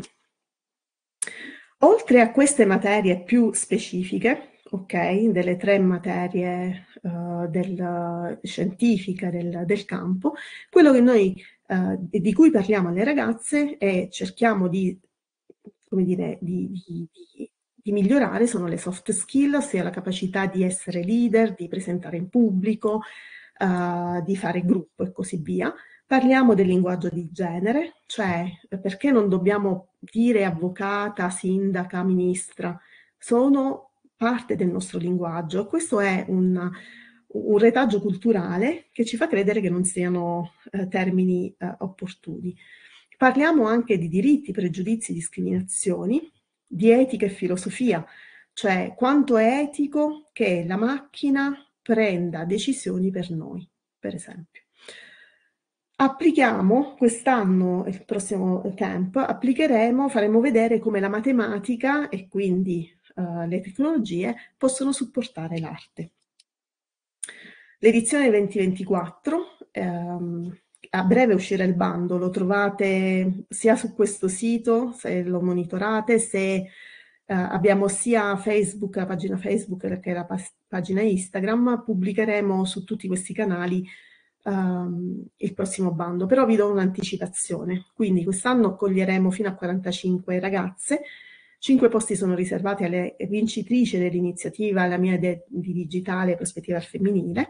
Oltre a queste materie più specifiche, ok, delle tre materie uh, del, scientifiche del, del, campo, quello che noi, uh, di cui parliamo alle ragazze e cerchiamo di, dire, di, di, di migliorare sono le soft skill, ossia la capacità di essere leader, di presentare in pubblico, uh, di fare gruppo e così via. Parliamo del linguaggio di genere, cioè perché non dobbiamo dire avvocata, sindaca, ministra, sono parte del nostro linguaggio. Questo è un, un retaggio culturale che ci fa credere che non siano eh, termini eh, opportuni. Parliamo anche di diritti, pregiudizi, discriminazioni, di etica e filosofia, cioè quanto è etico che la macchina prenda decisioni per noi, per esempio. Applichiamo quest'anno, il prossimo eh, camp, applicheremo, faremo vedere come la matematica e quindi eh, le tecnologie possono supportare l'arte. L'edizione 2024, ehm, a breve uscirà il bando, lo trovate sia su questo sito, se lo monitorate, se Uh, abbiamo sia Facebook, la pagina Facebook che la pagina Instagram, pubblicheremo su tutti questi canali uh, il prossimo bando, però vi do un'anticipazione. Quindi quest'anno accoglieremo fino a 45 ragazze Cinque posti sono riservati alle vincitrici dell'iniziativa La mia idea di digitale prospettiva al femminile,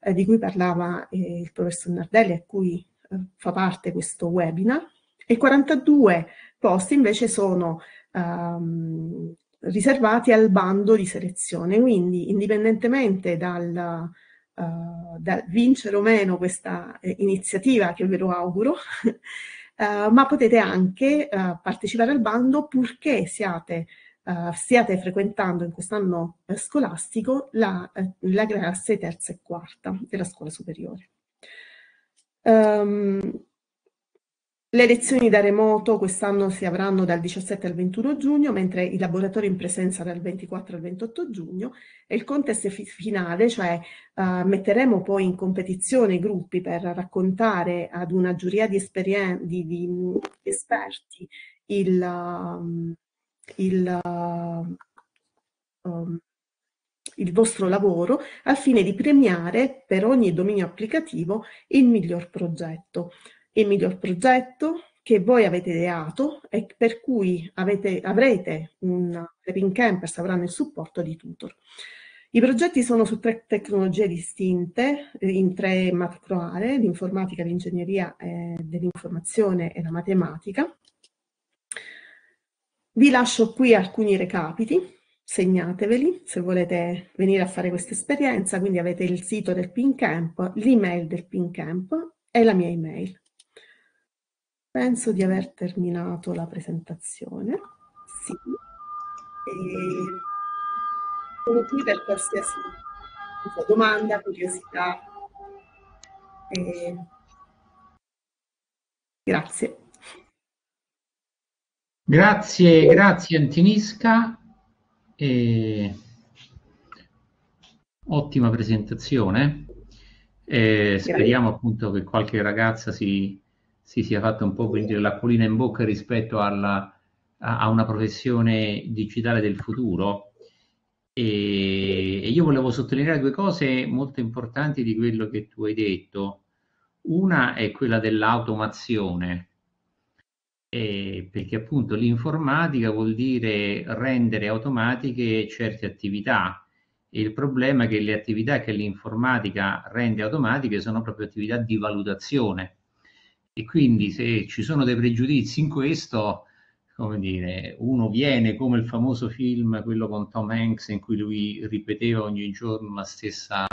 eh, di cui parlava eh, il professor Nardelli, a cui eh, fa parte questo webinar, e 42 posti invece sono ehm, riservati al bando di selezione, quindi indipendentemente dal, eh, dal vincere o meno questa eh, iniziativa, che ve lo auguro, *laughs* Eh, ma potete anche eh, partecipare al bando purché siate, eh, stiate frequentando in quest'anno eh, scolastico la, eh, la classe terza e quarta della scuola superiore. Um, le lezioni da remoto quest'anno si avranno dal 17 al 21 giugno, mentre i laboratori in presenza dal 24 al 28 giugno e il contest finale, cioè uh, metteremo poi in competizione i gruppi per raccontare ad una giuria di, di, di esperti il, um, il, uh, um, il vostro lavoro al fine di premiare per ogni dominio applicativo il miglior progetto il miglior progetto che voi avete ideato e per cui avete, avrete un, le Pin Campers avranno il supporto di tutor. I progetti sono su tre tecnologie distinte, eh, in tre macro aree, l'informatica, l'ingegneria eh, dell'informazione e la matematica. Vi lascio qui alcuni recapiti, segnateveli se volete venire a fare questa esperienza, quindi avete il sito del PinCamp, l'email del PinCamp e la mia email. Penso di aver terminato la presentazione. Sì. E sono qui per qualsiasi domanda, curiosità. E... Grazie. Grazie, grazie Antinisca. E... Ottima presentazione. E speriamo appunto che qualche ragazza si si sia fatto un po' per dire l'acquolina in bocca rispetto alla, a, a, una professione digitale del futuro. E, e, io volevo sottolineare due cose molto importanti di quello che tu hai detto. Una è quella dell'automazione, eh, perché appunto l'informatica vuol dire rendere automatiche certe attività. E il problema è che le attività che l'informatica rende automatiche sono proprio attività di valutazione e quindi se ci sono dei pregiudizi in questo, come dire, uno viene come il famoso film, quello con Tom Hanks, in cui lui ripeteva ogni giorno la stessa,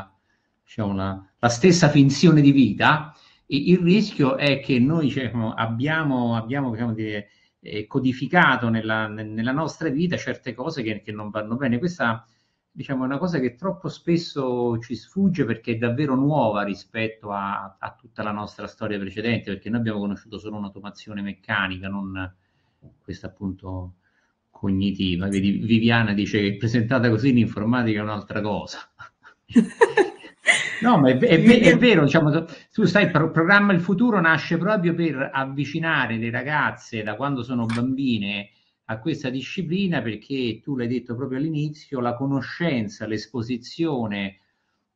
diciamo, la, la stessa finzione di vita. E il rischio è che noi diciamo, abbiamo, abbiamo diciamo, dire, eh, codificato nella, nella, nostra vita certe cose che, che non vanno bene. Questa diciamo, è una cosa che troppo spesso ci sfugge perché è davvero nuova rispetto a, a tutta la nostra storia precedente, perché noi abbiamo conosciuto solo un'automazione meccanica, non questa appunto cognitiva. Vedi, Viviana dice che presentata così l'informatica è un'altra cosa. *laughs* no, ma è, è, è, è vero, diciamo, tu sai, il programma Il Futuro nasce proprio per avvicinare le ragazze da quando sono bambine a questa disciplina perché tu l'hai detto proprio all'inizio, la conoscenza, l'esposizione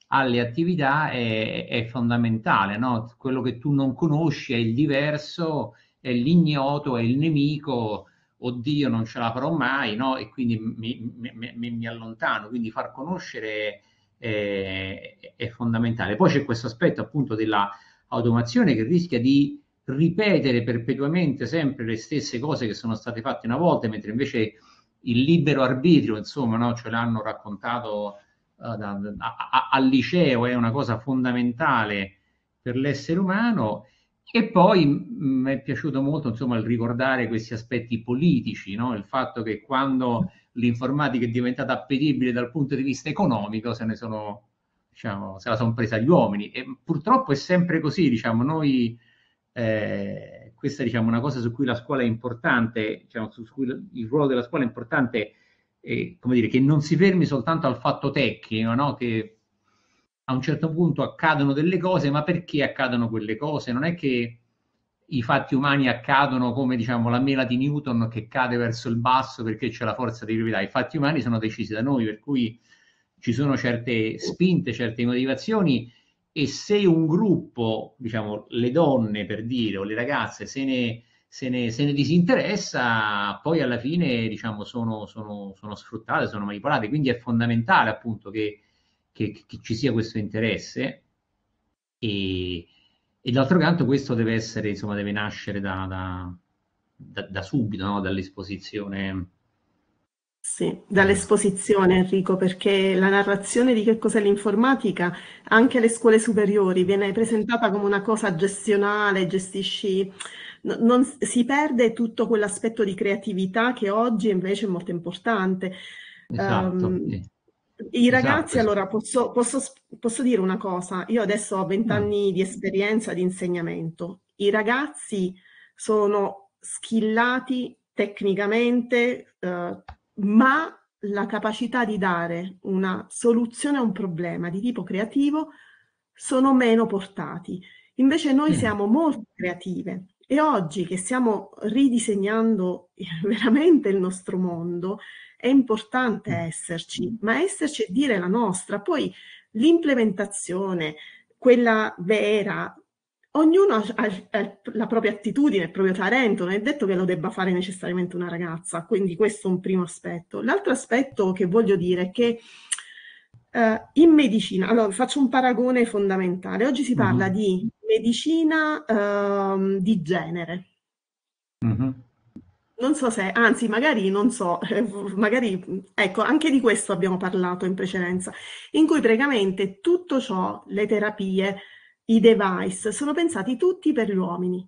alle attività è, è fondamentale, no? quello che tu non conosci è il diverso, è l'ignoto, è il nemico, oddio non ce la farò mai no? e quindi mi, mi, mi, mi allontano, quindi far conoscere eh, è, è fondamentale. Poi c'è questo aspetto appunto della automazione che rischia di ripetere perpetuamente sempre le stesse cose che sono state fatte una volta, mentre invece il libero arbitrio, insomma, no? ce l'hanno raccontato uh, da, a, a, al liceo, è una cosa fondamentale per l'essere umano. E poi mi è piaciuto molto insomma, il ricordare questi aspetti politici, no? il fatto che quando l'informatica è diventata appetibile dal punto di vista economico, se ne sono, diciamo, se la sono presa gli uomini. E purtroppo è sempre così, diciamo, noi eh, questa diciamo, è diciamo, una cosa su cui la scuola è importante, diciamo, su cui il ruolo della scuola è importante, eh, come dire, che non si fermi soltanto al fatto tecnico, no? che a un certo punto accadono delle cose, ma perché accadono quelle cose? Non è che i fatti umani accadono come diciamo la mela di Newton che cade verso il basso perché c'è la forza di gravità, i fatti umani sono decisi da noi, per cui ci sono certe spinte, certe motivazioni e se un gruppo, diciamo le donne per dire o le ragazze se ne, se ne, se ne disinteressa, poi alla fine diciamo, sono, sono, sono, sfruttate, sono manipolate, quindi è fondamentale appunto che, che, che ci sia questo interesse e, e d'altro canto questo deve essere, insomma, deve nascere da, da, da, da subito, no? dall'esposizione sì, dall'esposizione Enrico, perché la narrazione di che cos'è l'informatica anche alle scuole superiori viene presentata come una cosa gestionale, gestisci, no- non si perde tutto quell'aspetto di creatività che oggi invece è molto importante. Esatto, Ehm, sì. i esatto, ragazzi, Esatto, allora, posso, posso posso dire una cosa? Io adesso ho Mm. 20 di esperienza di insegnamento. I ragazzi sono schillati tecnicamente, eh, ma la capacità di dare una soluzione a un problema di tipo creativo sono meno portati. Invece noi mm. siamo molto creative e oggi che stiamo ridisegnando *laughs* veramente il nostro mondo è importante mm. esserci, ma esserci e dire la nostra. Poi l'implementazione, quella vera, ognuno ha, ha, ha, la propria attitudine, il proprio talento, non è detto che lo debba fare necessariamente una ragazza, quindi questo è un primo aspetto. L'altro aspetto che voglio dire è che eh, in medicina, allora faccio un paragone fondamentale, oggi si parla uh-huh. di medicina eh, di genere. Uh-huh. Non so se, anzi, magari non so, *laughs* magari ecco, anche di questo abbiamo parlato in precedenza, in cui praticamente tutto ciò, le terapie, i device sono pensati tutti per gli uomini.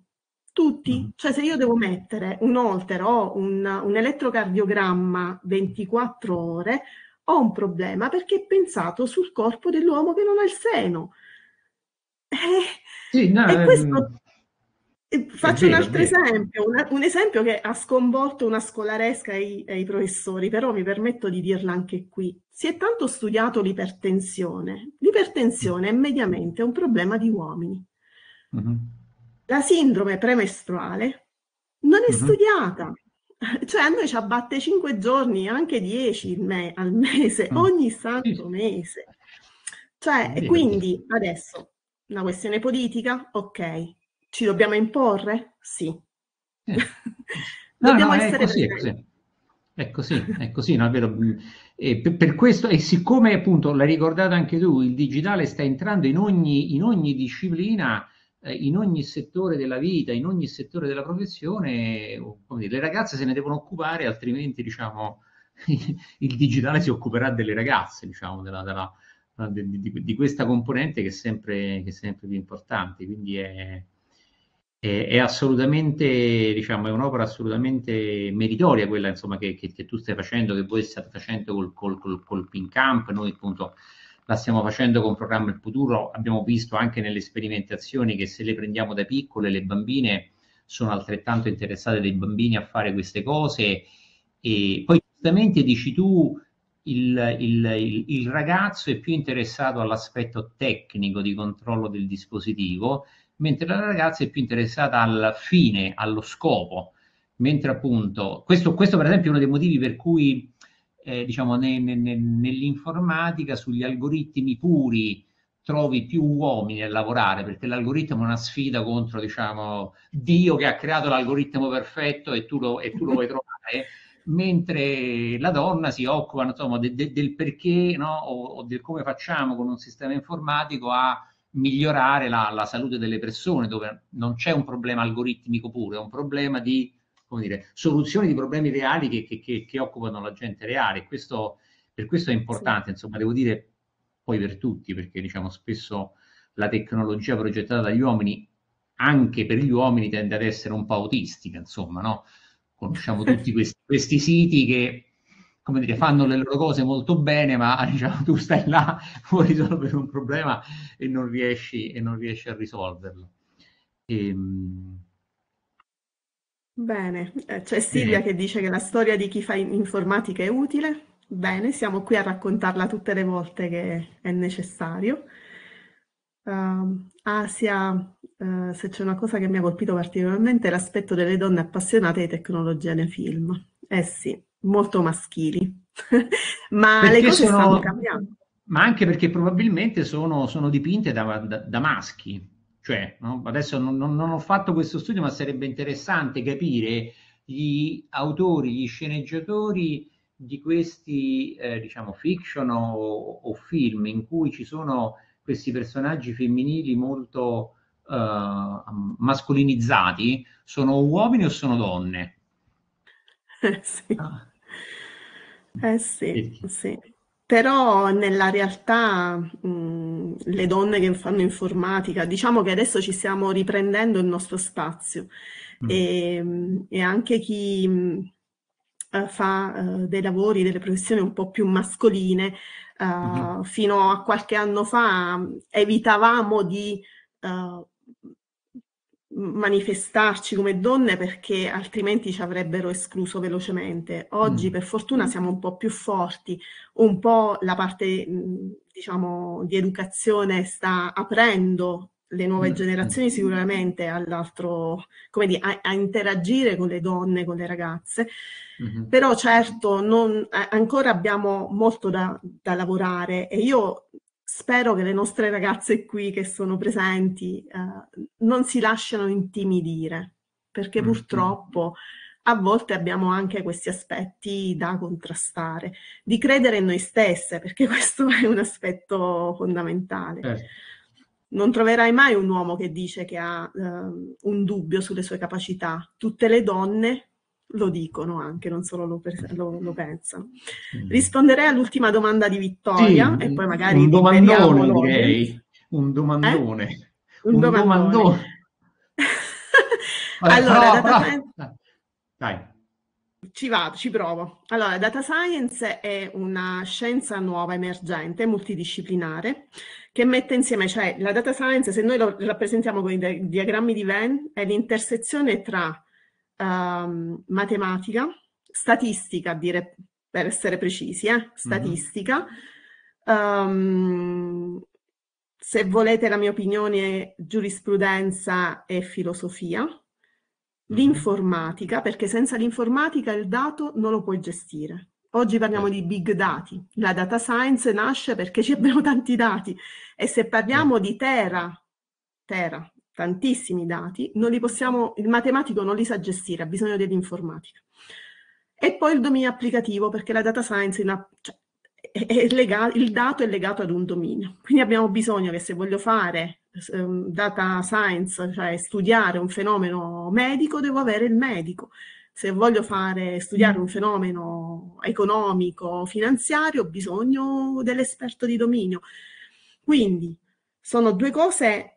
Tutti, mm-hmm. cioè se io devo mettere un holter o un, un elettrocardiogramma 24 ore, ho un problema perché è pensato sul corpo dell'uomo che non ha il seno. Eh, sì, no, e ehm, questo, ehm... faccio vero, un altro esempio, una, un esempio che ha sconvolto una scolaresca e i, professori, però mi permetto di dirla anche qui. Si è tanto studiato l'ipertensione. L'ipertensione è mediamente un problema di uomini. Mm-hmm. La sindrome premestruale non è mm-hmm. studiata. *laughs* Cioè a noi ci abbatte 5 giorni, anche 10 me- al mese, mm-hmm. ogni santo mese. Cioè, e quindi adesso una questione politica, ok. Ci dobbiamo imporre? Sì. Eh. *laughs* dobbiamo no, essere è così, presenti. È così, è così, no, è vero. E per, per questo, e siccome appunto l'hai ricordato anche tu, il digitale sta entrando in ogni, in ogni disciplina, eh, in ogni settore della vita, in ogni settore della professione, dire, le ragazze se ne devono occupare, altrimenti diciamo, *laughs* il digitale si occuperà delle ragazze, diciamo, della, della, di, di, di, questa componente che è sempre, che è sempre più importante. Quindi è, è assolutamente, diciamo, è un'opera assolutamente meritoria quella insomma, che, che, che, tu stai facendo, che voi state facendo col, col, col, col Pin Camp, noi appunto la stiamo facendo con Programma Il Futuro, abbiamo visto anche nelle sperimentazioni che se le prendiamo da piccole le bambine sono altrettanto interessate dei bambini a fare queste cose e poi giustamente dici tu il, il, il ragazzo è più interessato all'aspetto tecnico di controllo del dispositivo mentre la ragazza è più interessata al fine, allo scopo, mentre appunto questo, questo per esempio è uno dei motivi per cui eh, diciamo ne, ne, ne, nell'informatica sugli algoritmi puri trovi più uomini a lavorare perché l'algoritmo è una sfida contro diciamo Dio che ha creato l'algoritmo perfetto e tu lo, e tu lo vuoi trovare *laughs* mentre la donna si occupa insomma, de, de, del perché no? o, o del come facciamo con un sistema informatico a migliorare la, la, salute delle persone, dove non c'è un problema algoritmico puro, è un problema di dire, soluzioni di problemi reali che, che, che, che occupano la gente reale. Questo, per questo è importante, sì. insomma, devo dire poi per tutti, perché diciamo spesso la tecnologia progettata dagli uomini, anche per gli uomini, tende ad essere un po' autistica, insomma, no? Conosciamo tutti *laughs* questi, questi siti che come dire, fanno le loro cose molto bene, ma *laughs* diciamo, tu stai là, vuoi *laughs* risolvere un problema e non riesci, e non riesci a risolverlo. E, ehm, Bene, eh, c'è Silvia che dice che la storia di chi fa informatica è utile. Bene, siamo qui a raccontarla tutte le volte che è necessario. Uh, Asia, uh, se c'è una cosa che mi ha colpito particolarmente è l'aspetto delle donne appassionate di tecnologia nei film. Eh sì, molto maschili, *laughs* ma perché le cose sono, stanno cambiando. Ma anche perché probabilmente sono, sono dipinte da, da, da, maschi. Cioè, no? adesso non, non, ho fatto questo studio, ma sarebbe interessante capire gli autori, gli sceneggiatori di questi, eh, diciamo, fiction o, o, film in cui ci sono questi personaggi femminili molto eh, mascolinizzati, sono uomini o sono donne? *laughs* sì. Ah eh sì, sì. Però nella realtà, mh, le donne che fanno informatica, diciamo che adesso ci stiamo riprendendo il nostro spazio mm. e, e anche chi mh, eh, fa eh, dei lavori, delle professioni un po' più mascoline, eh, mm-hmm. fino a qualche anno fa evitavamo di eh, manifestarci come donne perché altrimenti ci avrebbero escluso velocemente. Oggi mm. per fortuna siamo un po' più forti, un po' la parte diciamo di educazione sta aprendo le nuove mm. generazioni mm. sicuramente all'altro, come dire, a, a, interagire con le donne, con le ragazze, mm-hmm. però certo non, ancora abbiamo molto da, da lavorare e io spero che le nostre ragazze qui che sono presenti eh, non si lasciano intimidire, perché mm-hmm. purtroppo a volte abbiamo anche questi aspetti da contrastare, di credere in noi stesse, perché *laughs* questo è un aspetto fondamentale. Eh. Non troverai mai un uomo che dice che ha eh, un dubbio sulle sue capacità. Tutte le donne lo dicono anche, non solo lo, lo, lo pensano. Mm. Risponderei all'ultima domanda di Vittoria sì, e poi magari... Un domandone direi, un eh? domandone. Eh? Un, un domandone. domandone. *laughs* allora, prova, data... *laughs* Dai. Ci vado, ci provo. Allora, data science è una scienza nuova, emergente, multidisciplinare, che mette insieme, cioè la data science, se noi lo rappresentiamo con i diagrammi di Venn, è l'intersezione tra um, matematica, statistica, a dire per essere precisi, eh? Mm-hmm. statistica. Mm-hmm. Um, se volete la mia opinione, giurisprudenza e filosofia. Mm-hmm. L'informatica, perché senza l'informatica il dato non lo puoi gestire. Oggi parliamo certo. di big data. La data science nasce perché ci abbiamo *laughs* tanti dati e se parliamo certo. di tera, tera tantissimi dati, non li possiamo, il matematico non li sa gestire, ha bisogno dell'informatica. E poi il dominio applicativo, perché la data science una, cioè, è, è legato, il dato è legato ad un dominio. Quindi abbiamo bisogno che se voglio fare um, data science, cioè studiare un fenomeno medico, devo avere il medico. Se voglio fare, studiare un fenomeno economico, finanziario, ho bisogno dell'esperto di dominio. Quindi sono due cose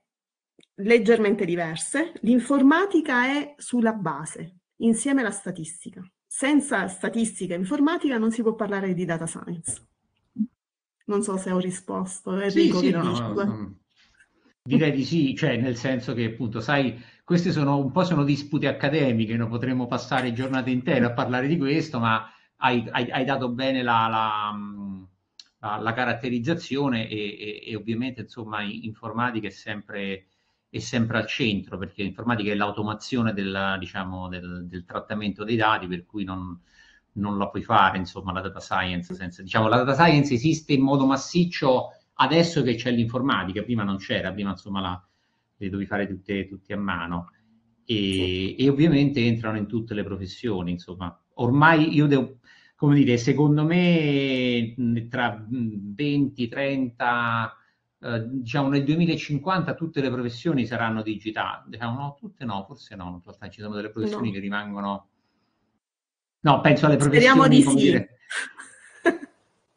leggermente diverse, l'informatica è sulla base, insieme alla statistica. Senza statistica e informatica non si può parlare di data science. Non so se ho risposto, Enrico, eh, sì, sì, no, no, no, Direi di sì, cioè nel senso che appunto, sai, queste sono un po' sono dispute accademiche, noi potremmo passare giornate intere a parlare di questo, ma hai, hai, hai dato bene la, la la, caratterizzazione e, e, e, ovviamente insomma informatica è sempre è sempre al centro, perché l'informatica è l'automazione del, diciamo, del, del, trattamento dei dati, per cui non, non, la puoi fare, insomma, la data science. Senza, diciamo, la data science esiste in modo massiccio adesso che c'è l'informatica, prima non c'era, prima insomma la, le dovevi fare tutte, tutte a mano. E, e, ovviamente entrano in tutte le professioni, insomma. Ormai io devo, come dire, secondo me tra 20, 30 eh, diciamo nel 2050 tutte le professioni saranno digitali. Diciamo no, tutte no, forse no, in realtà ci sono delle professioni no. che rimangono... No, penso alle Speriamo professioni... Di sì. Dire...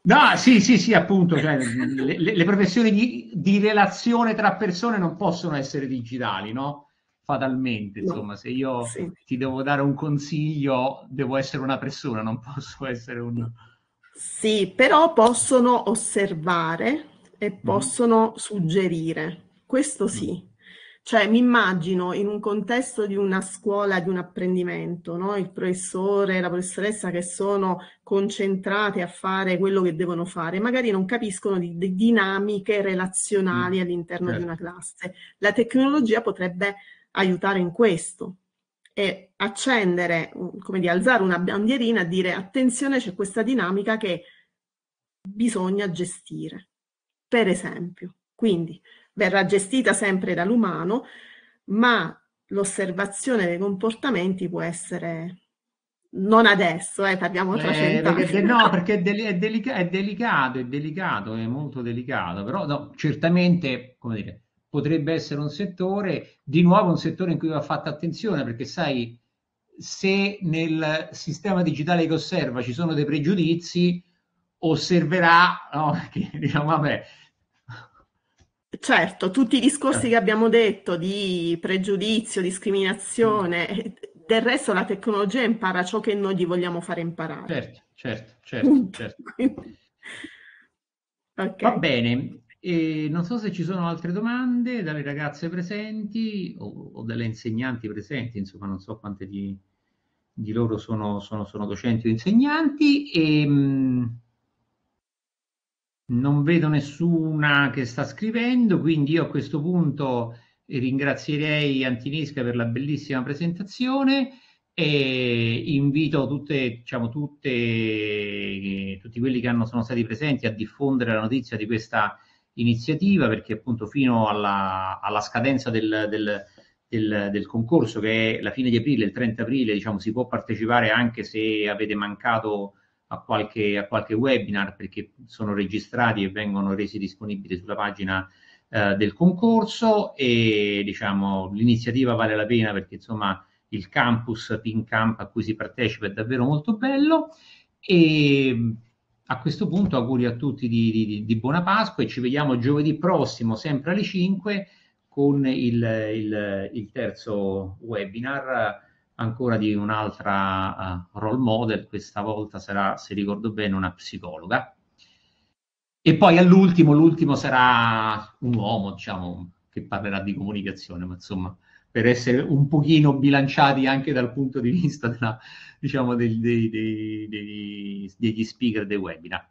*laughs* No, sì, sì, sì, appunto, cioè, le, le, professioni di, di, relazione tra persone non possono essere digitali, no? Fatalmente, no. se io sì. ti devo dare un consiglio, devo essere una persona, non posso essere un... Sì, però possono osservare e mhm. possono suggerire. Questo sì. Mm. Cioè, mi immagino in un contesto di una scuola, di un apprendimento, no? il professore, la professoressa che sono concentrate a fare quello che devono fare, magari non capiscono di, di dinamiche relazionali mm. all'interno certo. di una certo. classe. La tecnologia potrebbe aiutare in questo e accendere, come di alzare una bandierina e dire attenzione c'è questa dinamica che bisogna gestire per esempio. Quindi verrà gestita sempre dall'umano, ma l'osservazione dei comportamenti può essere non adesso, eh, parliamo tra eh, cent'anni. Eh, no, *laughs* perché è, de- è, delica- è, delicato, è delicato, è molto delicato, però no, certamente, come dire, potrebbe essere un settore, di nuovo un settore in cui va fatta attenzione, perché sai, se nel sistema digitale che osserva ci sono dei pregiudizi, osserverà no, *laughs* che diciamo, vabbè, Certo, tutti i discorsi che eh. abbiamo detto di pregiudizio, discriminazione, mm. eh, del resto la tecnologia impara ciò che noi gli vogliamo fare imparare. Certo, certo, certo. certo. *laughs* okay. Va bene, e non so se ci sono altre domande dalle ragazze presenti o, o dalle insegnanti presenti, insomma non so quante di, di loro sono, sono, sono, docenti o insegnanti. E, ehm, non vedo nessuna che sta scrivendo, quindi io a questo punto ringrazierei Antinesca per la bellissima presentazione e invito tutte, diciamo, tutte, eh, tutti quelli che hanno, sono stati presenti a diffondere la notizia di questa iniziativa perché appunto fino alla, alla scadenza del, del, del, del, concorso che è la fine di aprile, il 30 aprile, diciamo, si può partecipare anche se avete mancato a qualche, a qualche webinar perché sono registrati e vengono resi disponibili sulla pagina eh, del concorso e diciamo l'iniziativa vale la pena perché insomma il campus Pin Camp a cui si partecipa è davvero molto bello e a questo punto auguri a tutti di, di, di, buona Pasqua e ci vediamo giovedì prossimo sempre alle 5 con il, il, il terzo webinar ancora di un'altra uh, role model, questa volta sarà, se ricordo bene, una psicologa. E poi all'ultimo, l'ultimo sarà un uomo, diciamo, che parlerà di comunicazione, ma insomma, per essere un pochino bilanciati anche dal punto di vista della, diciamo, dei, dei, dei, degli speaker dei webinar.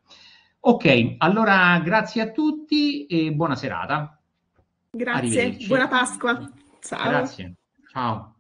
Ok, allora grazie a tutti e buona serata. Grazie, buona Pasqua. Ciao. Grazie, ciao.